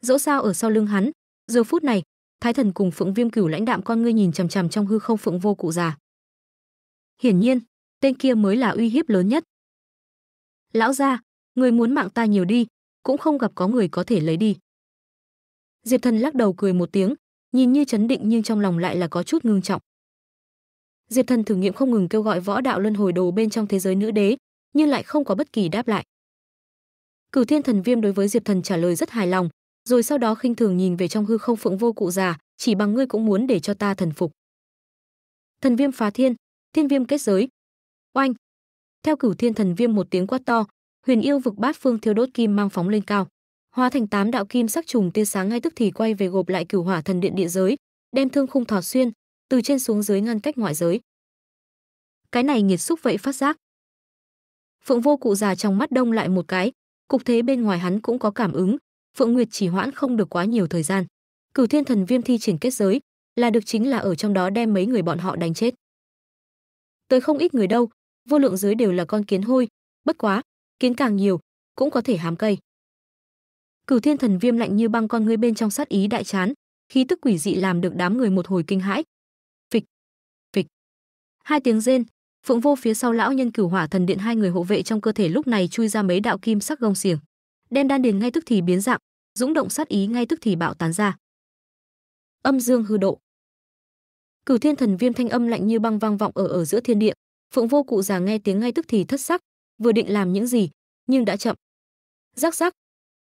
Dẫu sao ở sau lưng hắn, giờ phút này, Thái Thần cùng Phượng Viêm Cửu lãnh đạm con ngươi nhìn chằm chằm trong hư không Phượng Vô Cụ già. Hiển nhiên, tên kia mới là uy hiếp lớn nhất. "Lão gia, người muốn mạng ta nhiều đi, cũng không gặp có người có thể lấy đi." Diệp Thần lắc đầu cười một tiếng, nhìn như chấn định nhưng trong lòng lại là có chút ngưng trọng. Diệp Thần thử nghiệm không ngừng kêu gọi võ đạo luân hồi đồ bên trong thế giới nữ đế, nhưng lại không có bất kỳ đáp lại. Cửu Thiên Thần Viêm đối với Diệp Thần trả lời rất hài lòng, rồi sau đó khinh thường nhìn về trong hư không phượng vô cụ già, chỉ bằng ngươi cũng muốn để cho ta thần phục. Thần Viêm phá thiên, Thiên Viêm kết giới. Oanh! Theo Cửu Thiên Thần Viêm một tiếng quát to, Huyền Yêu vực bát phương thiêu đốt kim mang phóng lên cao hóa thành tám đạo kim sắc trùng tia sáng ngay tức thì quay về gộp lại cửu hỏa thần điện địa giới, đem thương khung thọ xuyên, từ trên xuống dưới ngăn cách ngoại giới. Cái này nghiệt xúc vậy phát giác. Phượng Vô Cụ già trong mắt đông lại một cái, cục thế bên ngoài hắn cũng có cảm ứng, Phượng Nguyệt chỉ hoãn không được quá nhiều thời gian. Cửu Thiên Thần Viêm thi triển kết giới, là được chính là ở trong đó đem mấy người bọn họ đánh chết. Tới không ít người đâu, vô lượng giới đều là con kiến hôi, bất quá, kiến càng nhiều, cũng có thể hám cây. Cửu Thiên Thần Viêm lạnh như băng con ngươi bên trong sát ý đại chán, khí tức quỷ dị làm được đám người một hồi kinh hãi. Phịch, phịch. Hai tiếng rên, Phượng Vô phía sau lão nhân Cửu Hỏa Thần Điện hai người hộ vệ trong cơ thể lúc này chui ra mấy đạo kim sắc gông xiềng, Đen đan điền ngay tức thì biến dạng, dũng động sát ý ngay tức thì bạo tán ra. Âm dương hư độ. Cửu Thiên Thần Viêm thanh âm lạnh như băng vang vọng ở ở giữa thiên địa, Phượng Vô cụ già nghe tiếng ngay tức thì thất sắc, vừa định làm những gì, nhưng đã chậm. Rắc rắc,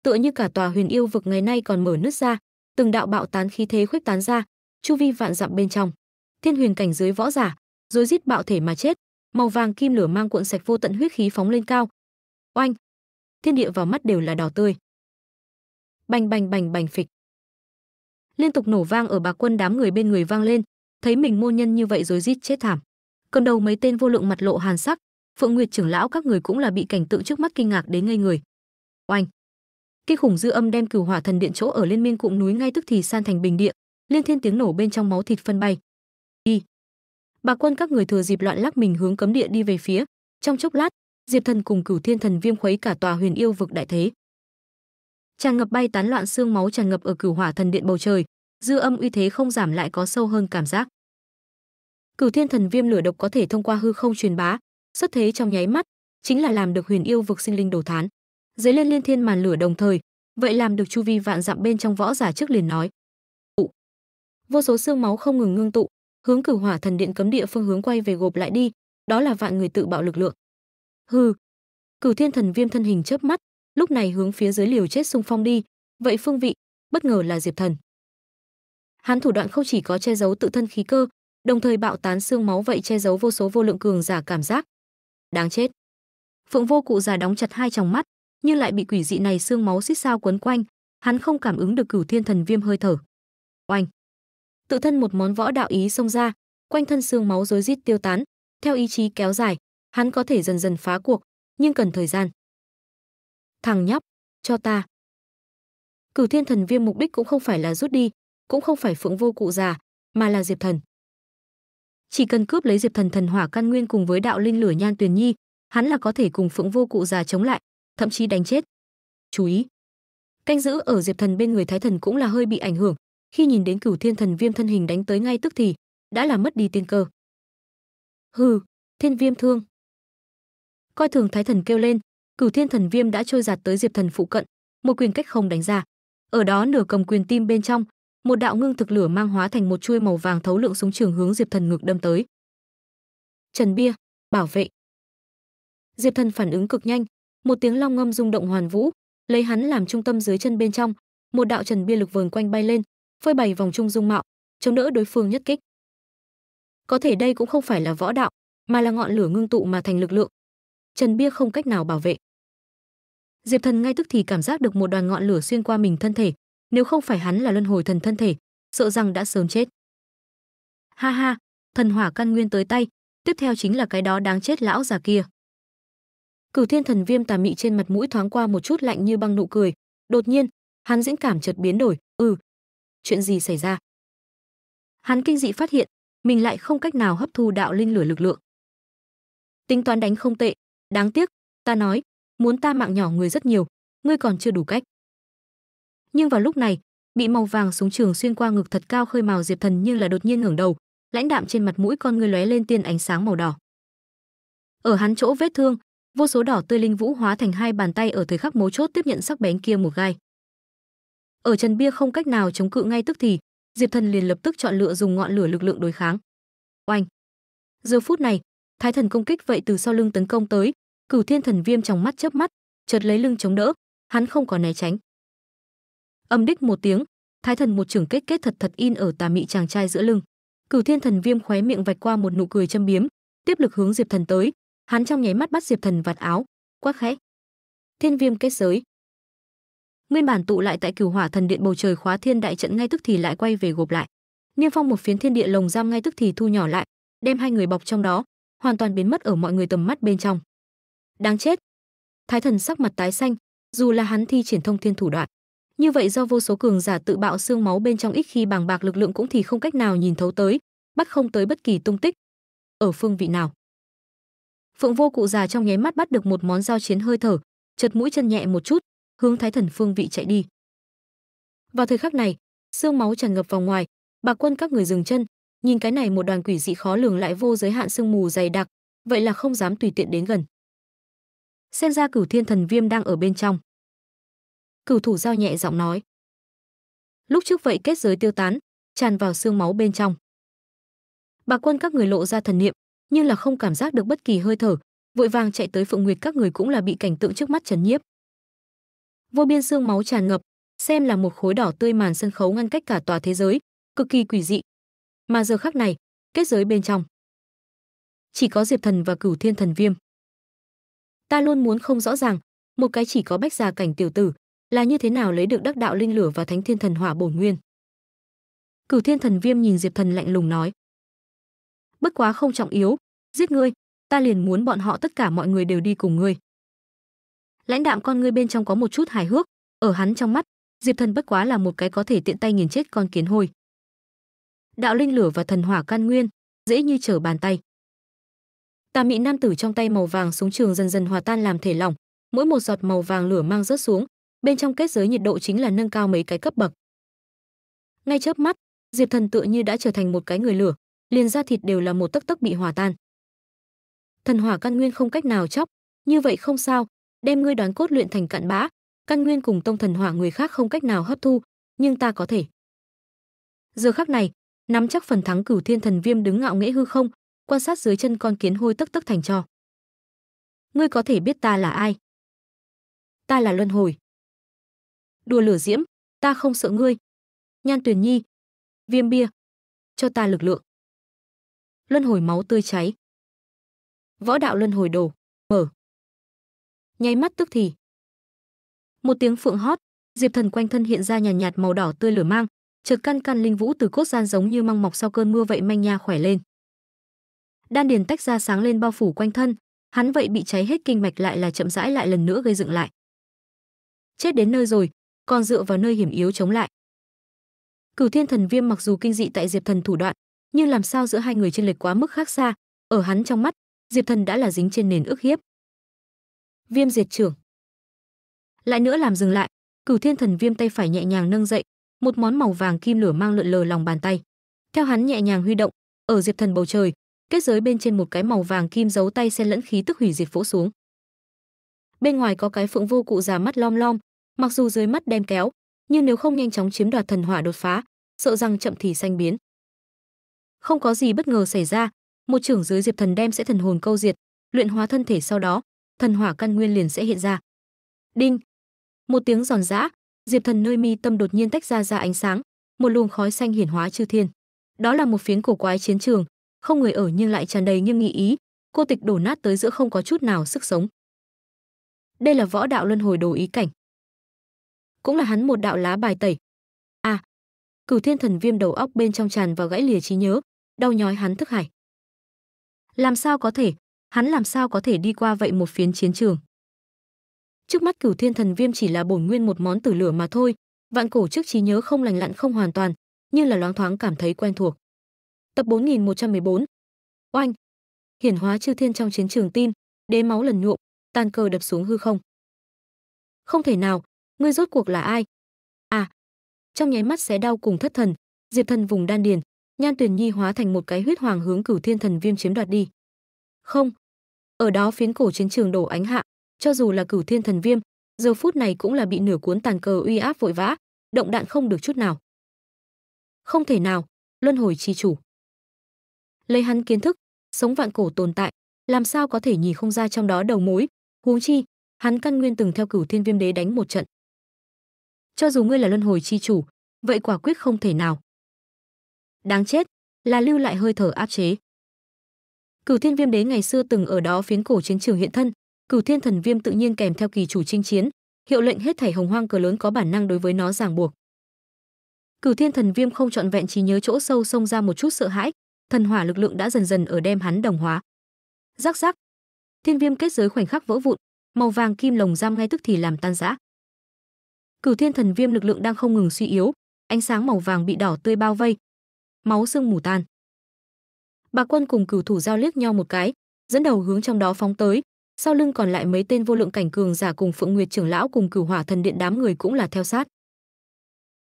tựa như cả tòa huyền yêu vực ngày nay còn mở nứt ra, từng đạo bạo tán khí thế khuếch tán ra, chu vi vạn dặm bên trong. Thiên huyền cảnh dưới võ giả, rối rít bạo thể mà chết, màu vàng kim lửa mang cuộn sạch vô tận huyết khí phóng lên cao. Oanh! Thiên địa vào mắt đều là đỏ tươi. Bành bành bành bành phịch. Liên tục nổ vang ở bà quân đám người bên người vang lên, thấy mình môn nhân như vậy rối rít chết thảm. Cầm đầu mấy tên vô lượng mặt lộ hàn sắc, Phượng Nguyệt trưởng lão các người cũng là bị cảnh tượng trước mắt kinh ngạc đến ngây người. Oanh! kích khủng dư âm đem cửu hỏa thần điện chỗ ở liên miên cụm núi ngay tức thì san thành bình địa liên thiên tiếng nổ bên trong máu thịt phân bay đi bà quân các người thừa dịp loạn lắc mình hướng cấm địa đi về phía trong chốc lát diệp thần cùng cửu thiên thần viêm khuấy cả tòa huyền yêu vực đại thế tràn ngập bay tán loạn xương máu tràn ngập ở cửu hỏa thần điện bầu trời dư âm uy thế không giảm lại có sâu hơn cảm giác cửu thiên thần viêm lửa độc có thể thông qua hư không truyền bá xuất thế trong nháy mắt chính là làm được huyền yêu vực sinh linh đồ thán dấy lên liên thiên màn lửa đồng thời vậy làm được chu vi vạn dặm bên trong võ giả trước liền nói vô số xương máu không ngừng ngưng tụ hướng cử hỏa thần điện cấm địa phương hướng quay về gộp lại đi đó là vạn người tự bạo lực lượng hư cử thiên thần viêm thân hình chớp mắt lúc này hướng phía dưới liều chết xung phong đi vậy phương vị bất ngờ là diệp thần hắn thủ đoạn không chỉ có che giấu tự thân khí cơ đồng thời bạo tán xương máu vậy che giấu vô số vô lượng cường giả cảm giác đáng chết phượng vô cụ già đóng chặt hai tròng mắt nhưng lại bị quỷ dị này xương máu xít sao quấn quanh, hắn không cảm ứng được cửu thiên thần viêm hơi thở. Oanh! Tự thân một món võ đạo ý xông ra, quanh thân xương máu rối rít tiêu tán, theo ý chí kéo dài, hắn có thể dần dần phá cuộc, nhưng cần thời gian. Thằng nhóc, cho ta. Cửu Thiên Thần Viêm mục đích cũng không phải là rút đi, cũng không phải phượng vô cụ già, mà là Diệp Thần. Chỉ cần cướp lấy Diệp Thần thần hỏa căn nguyên cùng với đạo linh lửa nhan tuyền nhi, hắn là có thể cùng phượng vô cụ già chống lại, thậm chí đánh chết. Chú ý, canh giữ ở Diệp Thần bên người Thái Thần cũng là hơi bị ảnh hưởng, khi nhìn đến Cửu Thiên Thần Viêm thân hình đánh tới ngay tức thì, đã là mất đi tiên cơ. Hừ, Thiên Viêm thương. Coi thường Thái Thần kêu lên, Cửu Thiên Thần Viêm đã trôi giạt tới Diệp Thần phụ cận, một quyền cách không đánh ra. Ở đó nửa cầm quyền tim bên trong, một đạo ngưng thực lửa mang hóa thành một chuôi màu vàng thấu lượng súng trường hướng Diệp Thần ngược đâm tới. Trần Bia, bảo vệ. Diệp Thần phản ứng cực nhanh, một tiếng long ngâm rung động hoàn vũ lấy hắn làm trung tâm dưới chân bên trong một đạo trần bia lực vờn quanh bay lên phơi bày vòng trung dung mạo chống đỡ đối phương nhất kích có thể đây cũng không phải là võ đạo mà là ngọn lửa ngưng tụ mà thành lực lượng trần bia không cách nào bảo vệ diệp thần ngay tức thì cảm giác được một đoàn ngọn lửa xuyên qua mình thân thể nếu không phải hắn là luân hồi thần thân thể sợ rằng đã sớm chết ha ha thần hỏa căn nguyên tới tay tiếp theo chính là cái đó đáng chết lão già kia Cửu Thiên Thần Viêm tà mị trên mặt mũi thoáng qua một chút lạnh như băng nụ cười, đột nhiên, hắn diễn cảm chợt biến đổi, "Ừ, chuyện gì xảy ra?" Hắn kinh dị phát hiện, mình lại không cách nào hấp thu đạo linh lửa lực lượng. Tính toán đánh không tệ, đáng tiếc, ta nói, muốn ta mạng nhỏ người rất nhiều, ngươi còn chưa đủ cách. Nhưng vào lúc này, bị màu vàng súng trường xuyên qua ngực thật cao khơi màu Diệp Thần như là đột nhiên ngẩng đầu, lãnh đạm trên mặt mũi con người lóe lên tiên ánh sáng màu đỏ. Ở hắn chỗ vết thương, vô số đỏ tươi linh vũ hóa thành hai bàn tay ở thời khắc mấu chốt tiếp nhận sắc bén kia một gai. Ở Trần Bia không cách nào chống cự ngay tức thì, Diệp Thần liền lập tức chọn lựa dùng ngọn lửa lực lượng đối kháng. Oanh! Giờ phút này, Thái Thần công kích vậy từ sau lưng tấn công tới, Cửu Thiên Thần Viêm trong mắt chớp mắt, chợt lấy lưng chống đỡ, hắn không có né tránh. Âm đích một tiếng, Thái Thần một trường kết kết thật thật in ở tà mị chàng trai giữa lưng. Cửu Thiên Thần Viêm khóe miệng vạch qua một nụ cười châm biếm, tiếp lực hướng Diệp Thần tới, Hắn trong nháy mắt bắt Diệp Thần vạt áo, quát khẽ. Thiên viêm kết giới. Nguyên bản tụ lại tại Cửu Hỏa Thần Điện bầu trời khóa thiên đại trận ngay tức thì lại quay về gộp lại. Niêm Phong một phiến thiên địa lồng giam ngay tức thì thu nhỏ lại, đem hai người bọc trong đó, hoàn toàn biến mất ở mọi người tầm mắt bên trong. Đáng chết. Thái thần sắc mặt tái xanh, dù là hắn thi triển thông thiên thủ đoạn, như vậy do vô số cường giả tự bạo xương máu bên trong ít khi bàng bạc lực lượng cũng thì không cách nào nhìn thấu tới, bắt không tới bất kỳ tung tích. Ở phương vị nào? phượng vô cụ già trong nháy mắt bắt được một món giao chiến hơi thở chật mũi chân nhẹ một chút hướng thái thần phương vị chạy đi vào thời khắc này xương máu tràn ngập vào ngoài bà quân các người dừng chân nhìn cái này một đoàn quỷ dị khó lường lại vô giới hạn sương mù dày đặc vậy là không dám tùy tiện đến gần xem ra cửu thiên thần viêm đang ở bên trong cửu thủ giao nhẹ giọng nói lúc trước vậy kết giới tiêu tán tràn vào xương máu bên trong bà quân các người lộ ra thần niệm như là không cảm giác được bất kỳ hơi thở vội vàng chạy tới phượng nguyệt các người cũng là bị cảnh tượng trước mắt chấn nhiếp vô biên xương máu tràn ngập xem là một khối đỏ tươi màn sân khấu ngăn cách cả tòa thế giới cực kỳ quỷ dị mà giờ khắc này kết giới bên trong chỉ có diệp thần và cửu thiên thần viêm ta luôn muốn không rõ ràng một cái chỉ có bách già cảnh tiểu tử là như thế nào lấy được đắc đạo linh lửa và thánh thiên thần hỏa bổn nguyên cửu thiên thần viêm nhìn diệp thần lạnh lùng nói bất quá không trọng yếu, giết ngươi, ta liền muốn bọn họ tất cả mọi người đều đi cùng ngươi. Lãnh đạm con ngươi bên trong có một chút hài hước, ở hắn trong mắt, Diệp Thần bất quá là một cái có thể tiện tay nghiền chết con kiến hôi. Đạo linh lửa và thần hỏa căn nguyên, dễ như trở bàn tay. Tà mị nam tử trong tay màu vàng súng trường dần dần hòa tan làm thể lỏng, mỗi một giọt màu vàng lửa mang rớt xuống, bên trong kết giới nhiệt độ chính là nâng cao mấy cái cấp bậc. Ngay chớp mắt, Diệp Thần tựa như đã trở thành một cái người lửa, liền da thịt đều là một tấc tấc bị hòa tan. Thần hỏa căn nguyên không cách nào chóc, như vậy không sao, đem ngươi đoán cốt luyện thành cặn bã, căn nguyên cùng tông thần hỏa người khác không cách nào hấp thu, nhưng ta có thể. Giờ khắc này, nắm chắc phần thắng cửu thiên thần viêm đứng ngạo nghễ hư không, quan sát dưới chân con kiến hôi tức tức thành trò Ngươi có thể biết ta là ai? Ta là Luân Hồi. Đùa lửa diễm, ta không sợ ngươi. Nhan Tuyền Nhi, Viêm Bia, cho ta lực lượng luân hồi máu tươi cháy. Võ đạo luân hồi đổ, mở. Nháy mắt tức thì. Một tiếng phượng hót, Diệp Thần quanh thân hiện ra nhàn nhạt, nhạt màu đỏ tươi lửa mang, chợt căn căn linh vũ từ cốt gian giống như măng mọc sau cơn mưa vậy manh nha khỏe lên. Đan điền tách ra sáng lên bao phủ quanh thân, hắn vậy bị cháy hết kinh mạch lại là chậm rãi lại lần nữa gây dựng lại. Chết đến nơi rồi, còn dựa vào nơi hiểm yếu chống lại. Cửu Thiên Thần Viêm mặc dù kinh dị tại Diệp Thần thủ đoạn, nhưng làm sao giữa hai người chênh lệch quá mức khác xa, ở hắn trong mắt, Diệp Thần đã là dính trên nền ức hiếp. Viêm diệt trưởng. Lại nữa làm dừng lại, Cửu Thiên Thần Viêm tay phải nhẹ nhàng nâng dậy, một món màu vàng kim lửa mang lượn lờ lòng bàn tay. Theo hắn nhẹ nhàng huy động, ở Diệp Thần bầu trời, kết giới bên trên một cái màu vàng kim giấu tay xen lẫn khí tức hủy diệt phỗ xuống. Bên ngoài có cái phượng vô cụ già mắt lom lom, mặc dù dưới mắt đem kéo, nhưng nếu không nhanh chóng chiếm đoạt thần hỏa đột phá, sợ rằng chậm thì xanh biến. Không có gì bất ngờ xảy ra, một trưởng dưới Diệp Thần đem sẽ thần hồn câu diệt, luyện hóa thân thể sau đó, thần hỏa căn nguyên liền sẽ hiện ra. Đinh. Một tiếng giòn giã, Diệp Thần nơi mi tâm đột nhiên tách ra ra ánh sáng, một luồng khói xanh hiển hóa chư thiên. Đó là một phiến cổ quái chiến trường, không người ở nhưng lại tràn đầy nghiêm nghị ý, cô tịch đổ nát tới giữa không có chút nào sức sống. Đây là võ đạo luân hồi đồ ý cảnh. Cũng là hắn một đạo lá bài tẩy. À, Cửu Thiên Thần Viêm đầu óc bên trong tràn vào gãy lìa trí nhớ, đau nhói hắn thức hải. Làm sao có thể, hắn làm sao có thể đi qua vậy một phiến chiến trường. Trước mắt cửu thiên thần viêm chỉ là bổn nguyên một món tử lửa mà thôi, vạn cổ trước trí nhớ không lành lặn không hoàn toàn, nhưng là loáng thoáng cảm thấy quen thuộc. Tập 4114 Oanh Hiển hóa chư thiên trong chiến trường tin đế máu lần nhuộm, tàn cờ đập xuống hư không. Không thể nào, ngươi rốt cuộc là ai? À, trong nháy mắt sẽ đau cùng thất thần, Diệp Thần vùng đan điền, Nhan Tuyển Nhi hóa thành một cái huyết hoàng hướng Cửu Thiên Thần Viêm chiếm đoạt đi. Không, ở đó phiến cổ chiến trường đổ ánh hạ, cho dù là Cửu Thiên Thần Viêm, giờ phút này cũng là bị nửa cuốn tàn cờ uy áp vội vã, động đạn không được chút nào. Không thể nào, luân hồi chi chủ. Lấy hắn kiến thức, sống vạn cổ tồn tại, làm sao có thể nhìn không ra trong đó đầu mối, huống chi, hắn căn nguyên từng theo Cửu Thiên Viêm Đế đánh một trận. Cho dù ngươi là luân hồi chi chủ, vậy quả quyết không thể nào. Đáng chết, là lưu lại hơi thở áp chế. Cửu Thiên Viêm Đế ngày xưa từng ở đó phiến cổ chiến trường hiện thân, Cửu Thiên Thần Viêm tự nhiên kèm theo kỳ chủ chinh chiến, hiệu lệnh hết thảy hồng hoang cờ lớn có bản năng đối với nó ràng buộc. Cửu Thiên Thần Viêm không trọn vẹn trí nhớ chỗ sâu xông ra một chút sợ hãi, thần hỏa lực lượng đã dần dần ở đem hắn đồng hóa. Rắc rắc. Thiên Viêm kết giới khoảnh khắc vỡ vụn, màu vàng kim lồng giam ngay tức thì làm tan rã. Cửu Thiên Thần Viêm lực lượng đang không ngừng suy yếu, ánh sáng màu vàng bị đỏ tươi bao vây, máu sương mù tan. Bà quân cùng cửu thủ giao liếc nhau một cái, dẫn đầu hướng trong đó phóng tới, sau lưng còn lại mấy tên vô lượng cảnh cường giả cùng Phượng Nguyệt trưởng lão cùng cửu hỏa thần điện đám người cũng là theo sát.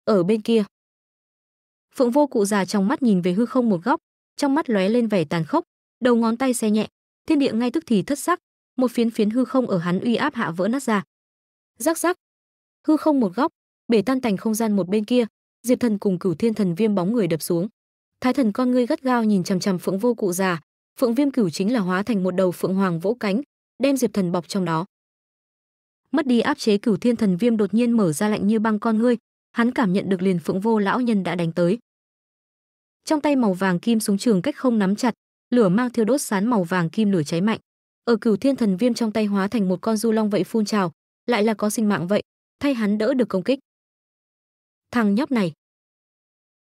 Ở bên kia, Phượng Vô cụ già trong mắt nhìn về hư không một góc, trong mắt lóe lên vẻ tàn khốc, đầu ngón tay xe nhẹ, thiên địa ngay tức thì thất sắc, một phiến phiến hư không ở hắn uy áp hạ vỡ nát ra. Rắc rắc. Hư không một góc, bể tan tành không gian một bên kia, Diệp Thần cùng Cửu Thiên Thần Viêm bóng người đập xuống. Thái thần con ngươi gắt gao nhìn chằm chằm Phượng Vô Cụ già, Phượng Viêm Cửu chính là hóa thành một đầu phượng hoàng vỗ cánh, đem Diệp Thần bọc trong đó. Mất đi áp chế Cửu Thiên Thần Viêm đột nhiên mở ra lạnh như băng con ngươi, hắn cảm nhận được liền Phượng Vô lão nhân đã đánh tới. Trong tay màu vàng kim súng trường cách không nắm chặt, lửa mang thiêu đốt sán màu vàng kim lửa cháy mạnh. Ở Cửu Thiên Thần Viêm trong tay hóa thành một con du long vậy phun trào, lại là có sinh mạng vậy, thay hắn đỡ được công kích. Thằng nhóc này,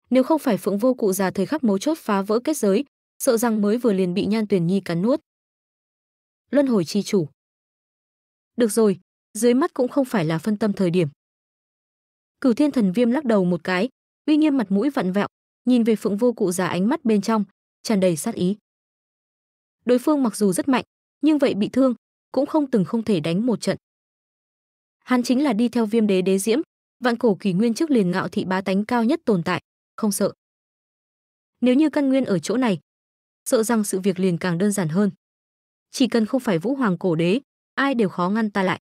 nếu không phải phượng vô cụ già thời khắc mấu chốt phá vỡ kết giới sợ rằng mới vừa liền bị nhan tuyển nhi cắn nuốt luân hồi chi chủ được rồi dưới mắt cũng không phải là phân tâm thời điểm cửu thiên thần viêm lắc đầu một cái uy nghiêm mặt mũi vặn vẹo nhìn về phượng vô cụ già ánh mắt bên trong tràn đầy sát ý đối phương mặc dù rất mạnh nhưng vậy bị thương cũng không từng không thể đánh một trận hắn chính là đi theo viêm đế đế diễm vạn cổ kỷ nguyên trước liền ngạo thị bá tánh cao nhất tồn tại không sợ. Nếu như căn nguyên ở chỗ này, sợ rằng sự việc liền càng đơn giản hơn. Chỉ cần không phải Vũ Hoàng cổ đế, ai đều khó ngăn ta lại.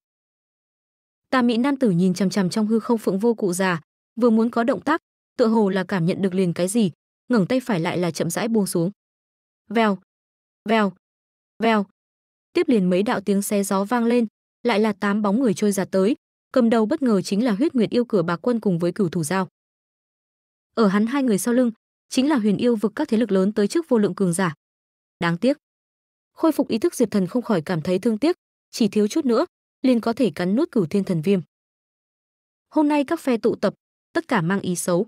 Tà mỹ nam tử nhìn chằm chằm trong hư không phượng vô cụ già, vừa muốn có động tác, tựa hồ là cảm nhận được liền cái gì, ngẩng tay phải lại là chậm rãi buông xuống. Vèo, vèo, vèo. Tiếp liền mấy đạo tiếng xe gió vang lên, lại là tám bóng người trôi ra tới, cầm đầu bất ngờ chính là Huyết Nguyệt yêu cửa bạc quân cùng với cửu thủ giao ở hắn hai người sau lưng chính là huyền yêu vực các thế lực lớn tới trước vô lượng cường giả đáng tiếc khôi phục ý thức diệp thần không khỏi cảm thấy thương tiếc chỉ thiếu chút nữa liền có thể cắn nuốt cửu thiên thần viêm hôm nay các phe tụ tập tất cả mang ý xấu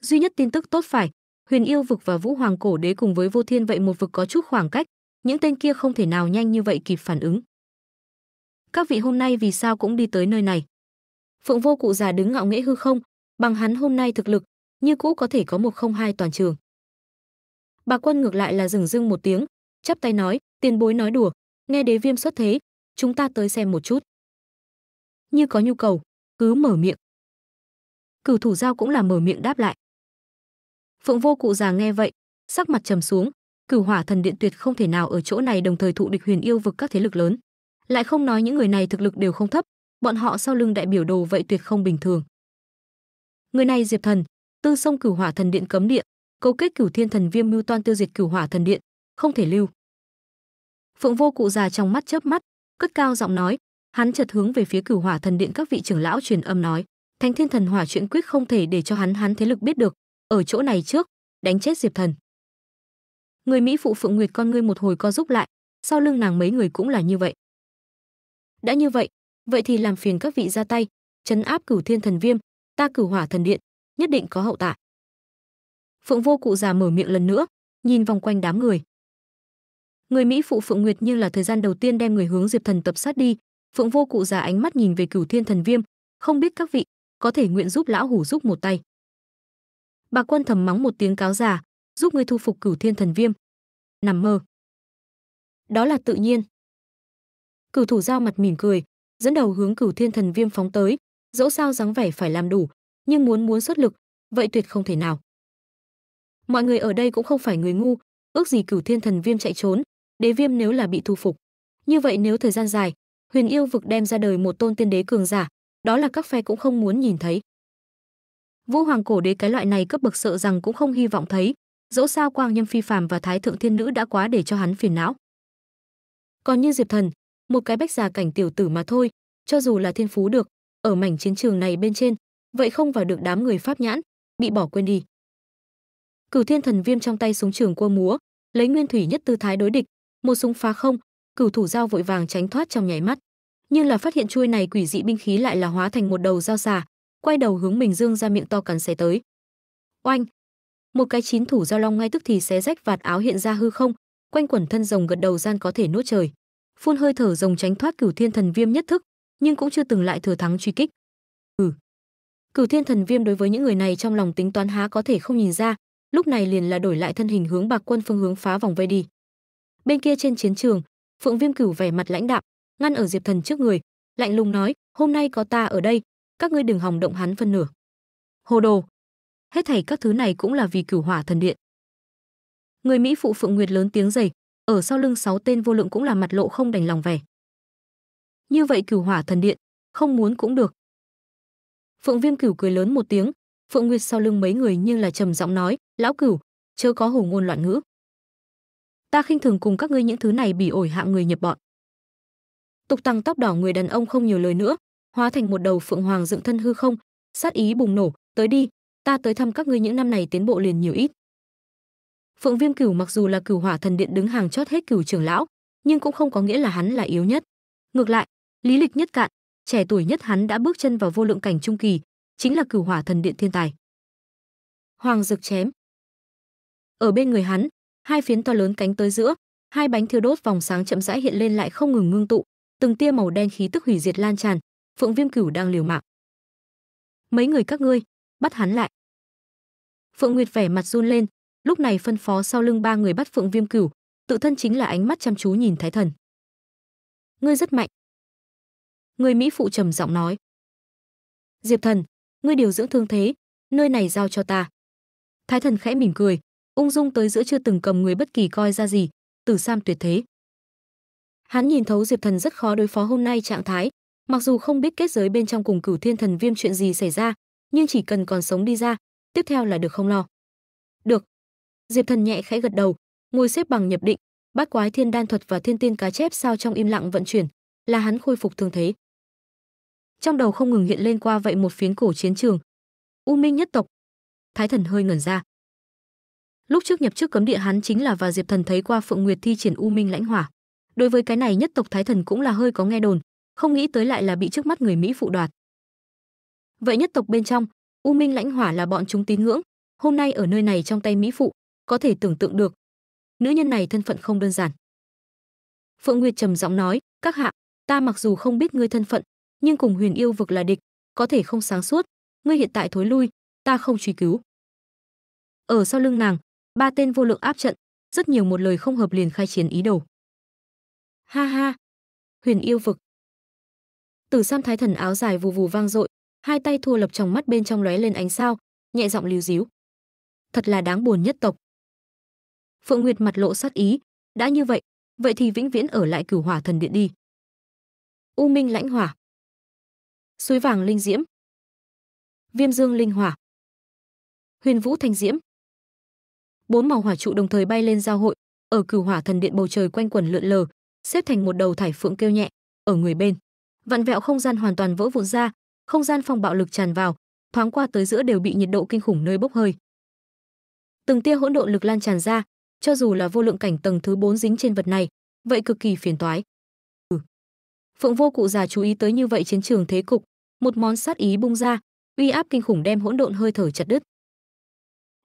duy nhất tin tức tốt phải huyền yêu vực và vũ hoàng cổ đế cùng với vô thiên vậy một vực có chút khoảng cách những tên kia không thể nào nhanh như vậy kịp phản ứng các vị hôm nay vì sao cũng đi tới nơi này phượng vô cụ già đứng ngạo nghễ hư không Bằng hắn hôm nay thực lực, như cũ có thể có một không hai toàn trường. Bà quân ngược lại là dừng dưng một tiếng, chắp tay nói, tiền bối nói đùa, nghe đế viêm xuất thế, chúng ta tới xem một chút. Như có nhu cầu, cứ mở miệng. Cửu thủ giao cũng là mở miệng đáp lại. Phượng vô cụ già nghe vậy, sắc mặt trầm xuống, cửu hỏa thần điện tuyệt không thể nào ở chỗ này đồng thời thụ địch huyền yêu vực các thế lực lớn. Lại không nói những người này thực lực đều không thấp, bọn họ sau lưng đại biểu đồ vậy tuyệt không bình thường người này diệp thần tư sông cửu hỏa thần điện cấm điện cấu kết cửu thiên thần viêm mưu toan tiêu diệt cửu hỏa thần điện không thể lưu phượng vô cụ già trong mắt chớp mắt cất cao giọng nói hắn chợt hướng về phía cửu hỏa thần điện các vị trưởng lão truyền âm nói thánh thiên thần hỏa chuyện quyết không thể để cho hắn hắn thế lực biết được ở chỗ này trước đánh chết diệp thần người mỹ phụ phượng nguyệt con ngươi một hồi co giúp lại sau lưng nàng mấy người cũng là như vậy đã như vậy vậy thì làm phiền các vị ra tay chấn áp cửu thiên thần viêm ta cử hỏa thần điện, nhất định có hậu tạ. Phượng vô cụ già mở miệng lần nữa, nhìn vòng quanh đám người. Người Mỹ phụ Phượng Nguyệt như là thời gian đầu tiên đem người hướng Diệp Thần tập sát đi, Phượng vô cụ già ánh mắt nhìn về Cửu Thiên Thần Viêm, không biết các vị có thể nguyện giúp lão hủ giúp một tay. Bà Quân thầm mắng một tiếng cáo già, giúp ngươi thu phục Cửu Thiên Thần Viêm. Nằm mơ. Đó là tự nhiên. Cửu thủ giao mặt mỉm cười, dẫn đầu hướng Cửu Thiên Thần Viêm phóng tới, dẫu sao dáng vẻ phải làm đủ, nhưng muốn muốn xuất lực, vậy tuyệt không thể nào. Mọi người ở đây cũng không phải người ngu, ước gì cửu thiên thần viêm chạy trốn, đế viêm nếu là bị thu phục. Như vậy nếu thời gian dài, huyền yêu vực đem ra đời một tôn tiên đế cường giả, đó là các phe cũng không muốn nhìn thấy. Vũ hoàng cổ đế cái loại này cấp bậc sợ rằng cũng không hy vọng thấy, dẫu sao quang nhâm phi phàm và thái thượng thiên nữ đã quá để cho hắn phiền não. Còn như Diệp Thần, một cái bách già cảnh tiểu tử mà thôi, cho dù là thiên phú được, ở mảnh chiến trường này bên trên, vậy không vào được đám người pháp nhãn, bị bỏ quên đi. Cửu Thiên Thần Viêm trong tay súng trường cua múa, lấy nguyên thủy nhất tư thái đối địch, một súng phá không, cửu thủ dao vội vàng tránh thoát trong nháy mắt. Nhưng là phát hiện chuôi này quỷ dị binh khí lại là hóa thành một đầu dao xà, quay đầu hướng mình dương ra miệng to cắn xé tới. Oanh! Một cái chín thủ dao long ngay tức thì xé rách vạt áo hiện ra hư không, quanh quẩn thân rồng gật đầu gian có thể nuốt trời. Phun hơi thở rồng tránh thoát cửu thiên thần viêm nhất thức, nhưng cũng chưa từng lại thừa thắng truy kích. Ừ. Cửu Thiên Thần Viêm đối với những người này trong lòng tính toán há có thể không nhìn ra, lúc này liền là đổi lại thân hình hướng Bạc Quân phương hướng phá vòng vây đi. Bên kia trên chiến trường, Phượng Viêm Cửu vẻ mặt lãnh đạm, ngăn ở Diệp Thần trước người, lạnh lùng nói, "Hôm nay có ta ở đây, các ngươi đừng hòng động hắn phân nửa." Hồ đồ. Hết thảy các thứ này cũng là vì Cửu Hỏa Thần Điện. Người Mỹ phụ Phượng Nguyệt lớn tiếng rầy, ở sau lưng sáu tên vô lượng cũng là mặt lộ không đành lòng vẻ như vậy cửu hỏa thần điện, không muốn cũng được. Phượng Viêm Cửu cười lớn một tiếng, Phượng Nguyệt sau lưng mấy người nhưng là trầm giọng nói, "Lão Cửu, chớ có hồ ngôn loạn ngữ. Ta khinh thường cùng các ngươi những thứ này bỉ ổi hạng người nhập bọn." Tục Tăng tóc đỏ người đàn ông không nhiều lời nữa, hóa thành một đầu phượng hoàng dựng thân hư không, sát ý bùng nổ, "Tới đi, ta tới thăm các ngươi những năm này tiến bộ liền nhiều ít." Phượng Viêm Cửu mặc dù là Cửu Hỏa Thần Điện đứng hàng chót hết Cửu trưởng lão, nhưng cũng không có nghĩa là hắn là yếu nhất. Ngược lại, lý lịch nhất cạn, trẻ tuổi nhất hắn đã bước chân vào vô lượng cảnh trung kỳ, chính là cửu hỏa thần điện thiên tài. Hoàng rực chém. Ở bên người hắn, hai phiến to lớn cánh tới giữa, hai bánh thiêu đốt vòng sáng chậm rãi hiện lên lại không ngừng ngưng tụ, từng tia màu đen khí tức hủy diệt lan tràn, Phượng Viêm Cửu đang liều mạng. Mấy người các ngươi, bắt hắn lại. Phượng Nguyệt vẻ mặt run lên, lúc này phân phó sau lưng ba người bắt Phượng Viêm Cửu, tự thân chính là ánh mắt chăm chú nhìn Thái Thần. Ngươi rất mạnh, người mỹ phụ trầm giọng nói diệp thần ngươi điều dưỡng thương thế nơi này giao cho ta thái thần khẽ mỉm cười ung dung tới giữa chưa từng cầm người bất kỳ coi ra gì tử sam tuyệt thế hắn nhìn thấu diệp thần rất khó đối phó hôm nay trạng thái mặc dù không biết kết giới bên trong cùng cửu thiên thần viêm chuyện gì xảy ra nhưng chỉ cần còn sống đi ra tiếp theo là được không lo được diệp thần nhẹ khẽ gật đầu ngồi xếp bằng nhập định bát quái thiên đan thuật và thiên tiên cá chép sao trong im lặng vận chuyển là hắn khôi phục thương thế trong đầu không ngừng hiện lên qua vậy một phiến cổ chiến trường. U Minh nhất tộc. Thái Thần hơi ngẩn ra. Lúc trước nhập trước cấm địa hắn chính là và Diệp Thần thấy qua Phượng Nguyệt thi triển U Minh lãnh hỏa. Đối với cái này nhất tộc Thái Thần cũng là hơi có nghe đồn, không nghĩ tới lại là bị trước mắt người Mỹ phụ đoạt. Vậy nhất tộc bên trong, U Minh lãnh hỏa là bọn chúng tín ngưỡng, hôm nay ở nơi này trong tay Mỹ phụ, có thể tưởng tượng được. Nữ nhân này thân phận không đơn giản. Phượng Nguyệt trầm giọng nói, "Các hạ, ta mặc dù không biết ngươi thân phận, nhưng cùng Huyền Yêu vực là địch, có thể không sáng suốt, ngươi hiện tại thối lui, ta không truy cứu. Ở sau lưng nàng, ba tên vô lượng áp trận, rất nhiều một lời không hợp liền khai chiến ý đồ. Ha ha, Huyền Yêu vực. Từ Sam Thái Thần áo dài vù vù vang dội, hai tay thua lập trong mắt bên trong lóe lên ánh sao, nhẹ giọng líu díu. Thật là đáng buồn nhất tộc. Phượng Nguyệt mặt lộ sát ý, đã như vậy, vậy thì vĩnh viễn ở lại Cửu Hỏa Thần Điện đi. U Minh Lãnh Hỏa. Suối vàng linh diễm. Viêm dương linh hỏa. Huyền vũ thanh diễm. Bốn màu hỏa trụ đồng thời bay lên giao hội, ở cửu hỏa thần điện bầu trời quanh quần lượn lờ, xếp thành một đầu thải phượng kêu nhẹ, ở người bên. vạn vẹo không gian hoàn toàn vỡ vụn ra, không gian phong bạo lực tràn vào, thoáng qua tới giữa đều bị nhiệt độ kinh khủng nơi bốc hơi. Từng tia hỗn độn lực lan tràn ra, cho dù là vô lượng cảnh tầng thứ 4 dính trên vật này, vậy cực kỳ phiền toái. Phượng Vô Cụ già chú ý tới như vậy chiến trường thế cục, một món sát ý bung ra, uy áp kinh khủng đem hỗn độn hơi thở chặt đứt.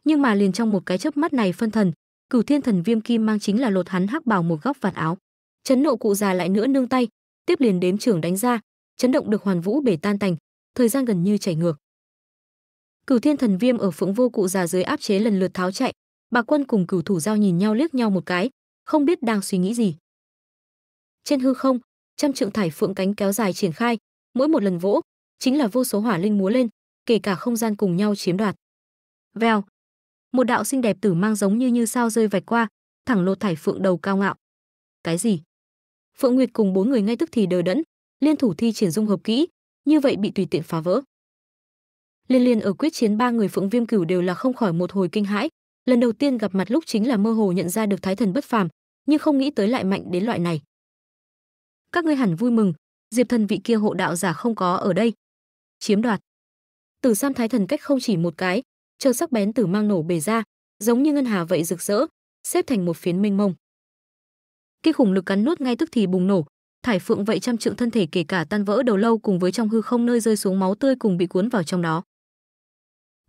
Nhưng mà liền trong một cái chớp mắt này phân thần, Cửu Thiên Thần Viêm Kim mang chính là lột hắn hắc bào một góc vạt áo. Chấn nộ cụ già lại nữa nương tay, tiếp liền đếm trưởng đánh ra, chấn động được hoàn vũ bể tan tành, thời gian gần như chảy ngược. Cửu Thiên Thần Viêm ở Phượng Vô Cụ già dưới áp chế lần lượt tháo chạy, Bạc Quân cùng Cửu Thủ Giao nhìn nhau liếc nhau một cái, không biết đang suy nghĩ gì. Trên hư không, trăm trượng thải phượng cánh kéo dài triển khai, mỗi một lần vỗ chính là vô số hỏa linh múa lên, kể cả không gian cùng nhau chiếm đoạt. Vèo, một đạo xinh đẹp tử mang giống như như sao rơi vạch qua, thẳng lột thải phượng đầu cao ngạo. Cái gì? Phượng Nguyệt cùng bốn người ngay tức thì đờ đẫn, liên thủ thi triển dung hợp kỹ, như vậy bị tùy tiện phá vỡ. Liên liên ở quyết chiến ba người Phượng Viêm Cửu đều là không khỏi một hồi kinh hãi, lần đầu tiên gặp mặt lúc chính là mơ hồ nhận ra được Thái Thần bất phàm, nhưng không nghĩ tới lại mạnh đến loại này các ngươi hẳn vui mừng diệp thần vị kia hộ đạo giả không có ở đây chiếm đoạt tử sam thái thần cách không chỉ một cái chờ sắc bén tử mang nổ bể ra giống như ngân hà vậy rực rỡ xếp thành một phiến mênh mông kinh khủng lực cắn nuốt ngay tức thì bùng nổ thải phượng vậy trăm trượng thân thể kể cả tan vỡ đầu lâu cùng với trong hư không nơi rơi xuống máu tươi cùng bị cuốn vào trong đó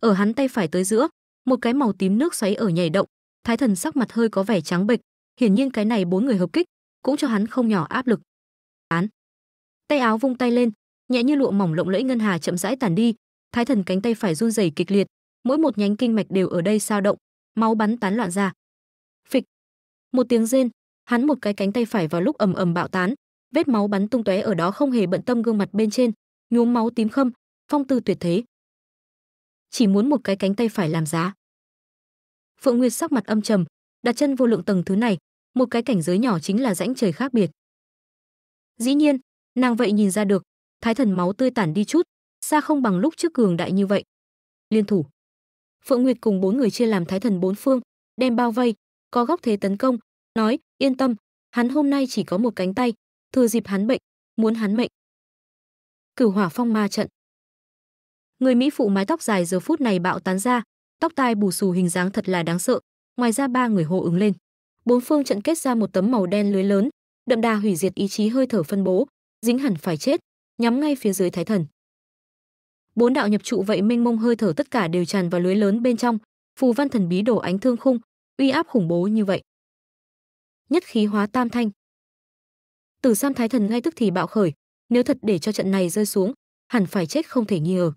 ở hắn tay phải tới giữa một cái màu tím nước xoáy ở nhảy động thái thần sắc mặt hơi có vẻ trắng bệch hiển nhiên cái này bốn người hợp kích cũng cho hắn không nhỏ áp lực án tay áo vung tay lên nhẹ như lụa mỏng lộng lẫy ngân hà chậm rãi tàn đi thái thần cánh tay phải run rẩy kịch liệt mỗi một nhánh kinh mạch đều ở đây sao động máu bắn tán loạn ra phịch một tiếng rên hắn một cái cánh tay phải vào lúc ầm ầm bạo tán vết máu bắn tung tóe ở đó không hề bận tâm gương mặt bên trên nhuốm máu tím khâm phong tư tuyệt thế chỉ muốn một cái cánh tay phải làm giá phượng nguyệt sắc mặt âm trầm đặt chân vô lượng tầng thứ này một cái cảnh giới nhỏ chính là rãnh trời khác biệt Dĩ nhiên, nàng vậy nhìn ra được, thái thần máu tươi tản đi chút, xa không bằng lúc trước cường đại như vậy. Liên thủ. Phượng Nguyệt cùng bốn người chia làm thái thần bốn phương, đem bao vây, có góc thế tấn công, nói, yên tâm, hắn hôm nay chỉ có một cánh tay, thừa dịp hắn bệnh, muốn hắn mệnh. Cửu Hỏa Phong Ma trận. Người mỹ phụ mái tóc dài giờ phút này bạo tán ra, tóc tai bù xù hình dáng thật là đáng sợ, ngoài ra ba người hô ứng lên. Bốn phương trận kết ra một tấm màu đen lưới lớn, đậm đà hủy diệt ý chí hơi thở phân bố, dính hẳn phải chết, nhắm ngay phía dưới Thái Thần. Bốn đạo nhập trụ vậy mênh mông hơi thở tất cả đều tràn vào lưới lớn bên trong, phù văn thần bí đổ ánh thương khung, uy áp khủng bố như vậy. Nhất khí hóa tam thanh. Tử Sam Thái Thần ngay tức thì bạo khởi, nếu thật để cho trận này rơi xuống, hẳn phải chết không thể nghi ngờ.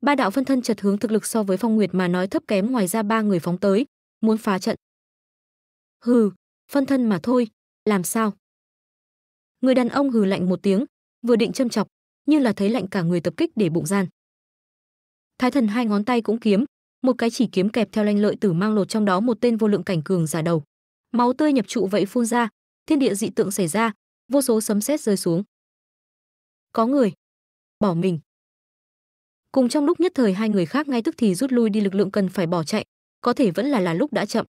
Ba đạo phân thân chật hướng thực lực so với Phong Nguyệt mà nói thấp kém ngoài ra ba người phóng tới, muốn phá trận. Hừ, phân thân mà thôi, làm sao? Người đàn ông hừ lạnh một tiếng, vừa định châm chọc, nhưng là thấy lạnh cả người tập kích để bụng gian. Thái thần hai ngón tay cũng kiếm, một cái chỉ kiếm kẹp theo lanh lợi tử mang lột trong đó một tên vô lượng cảnh cường giả đầu. Máu tươi nhập trụ vậy phun ra, thiên địa dị tượng xảy ra, vô số sấm sét rơi xuống. Có người bỏ mình. Cùng trong lúc nhất thời hai người khác ngay tức thì rút lui đi lực lượng cần phải bỏ chạy, có thể vẫn là là lúc đã chậm.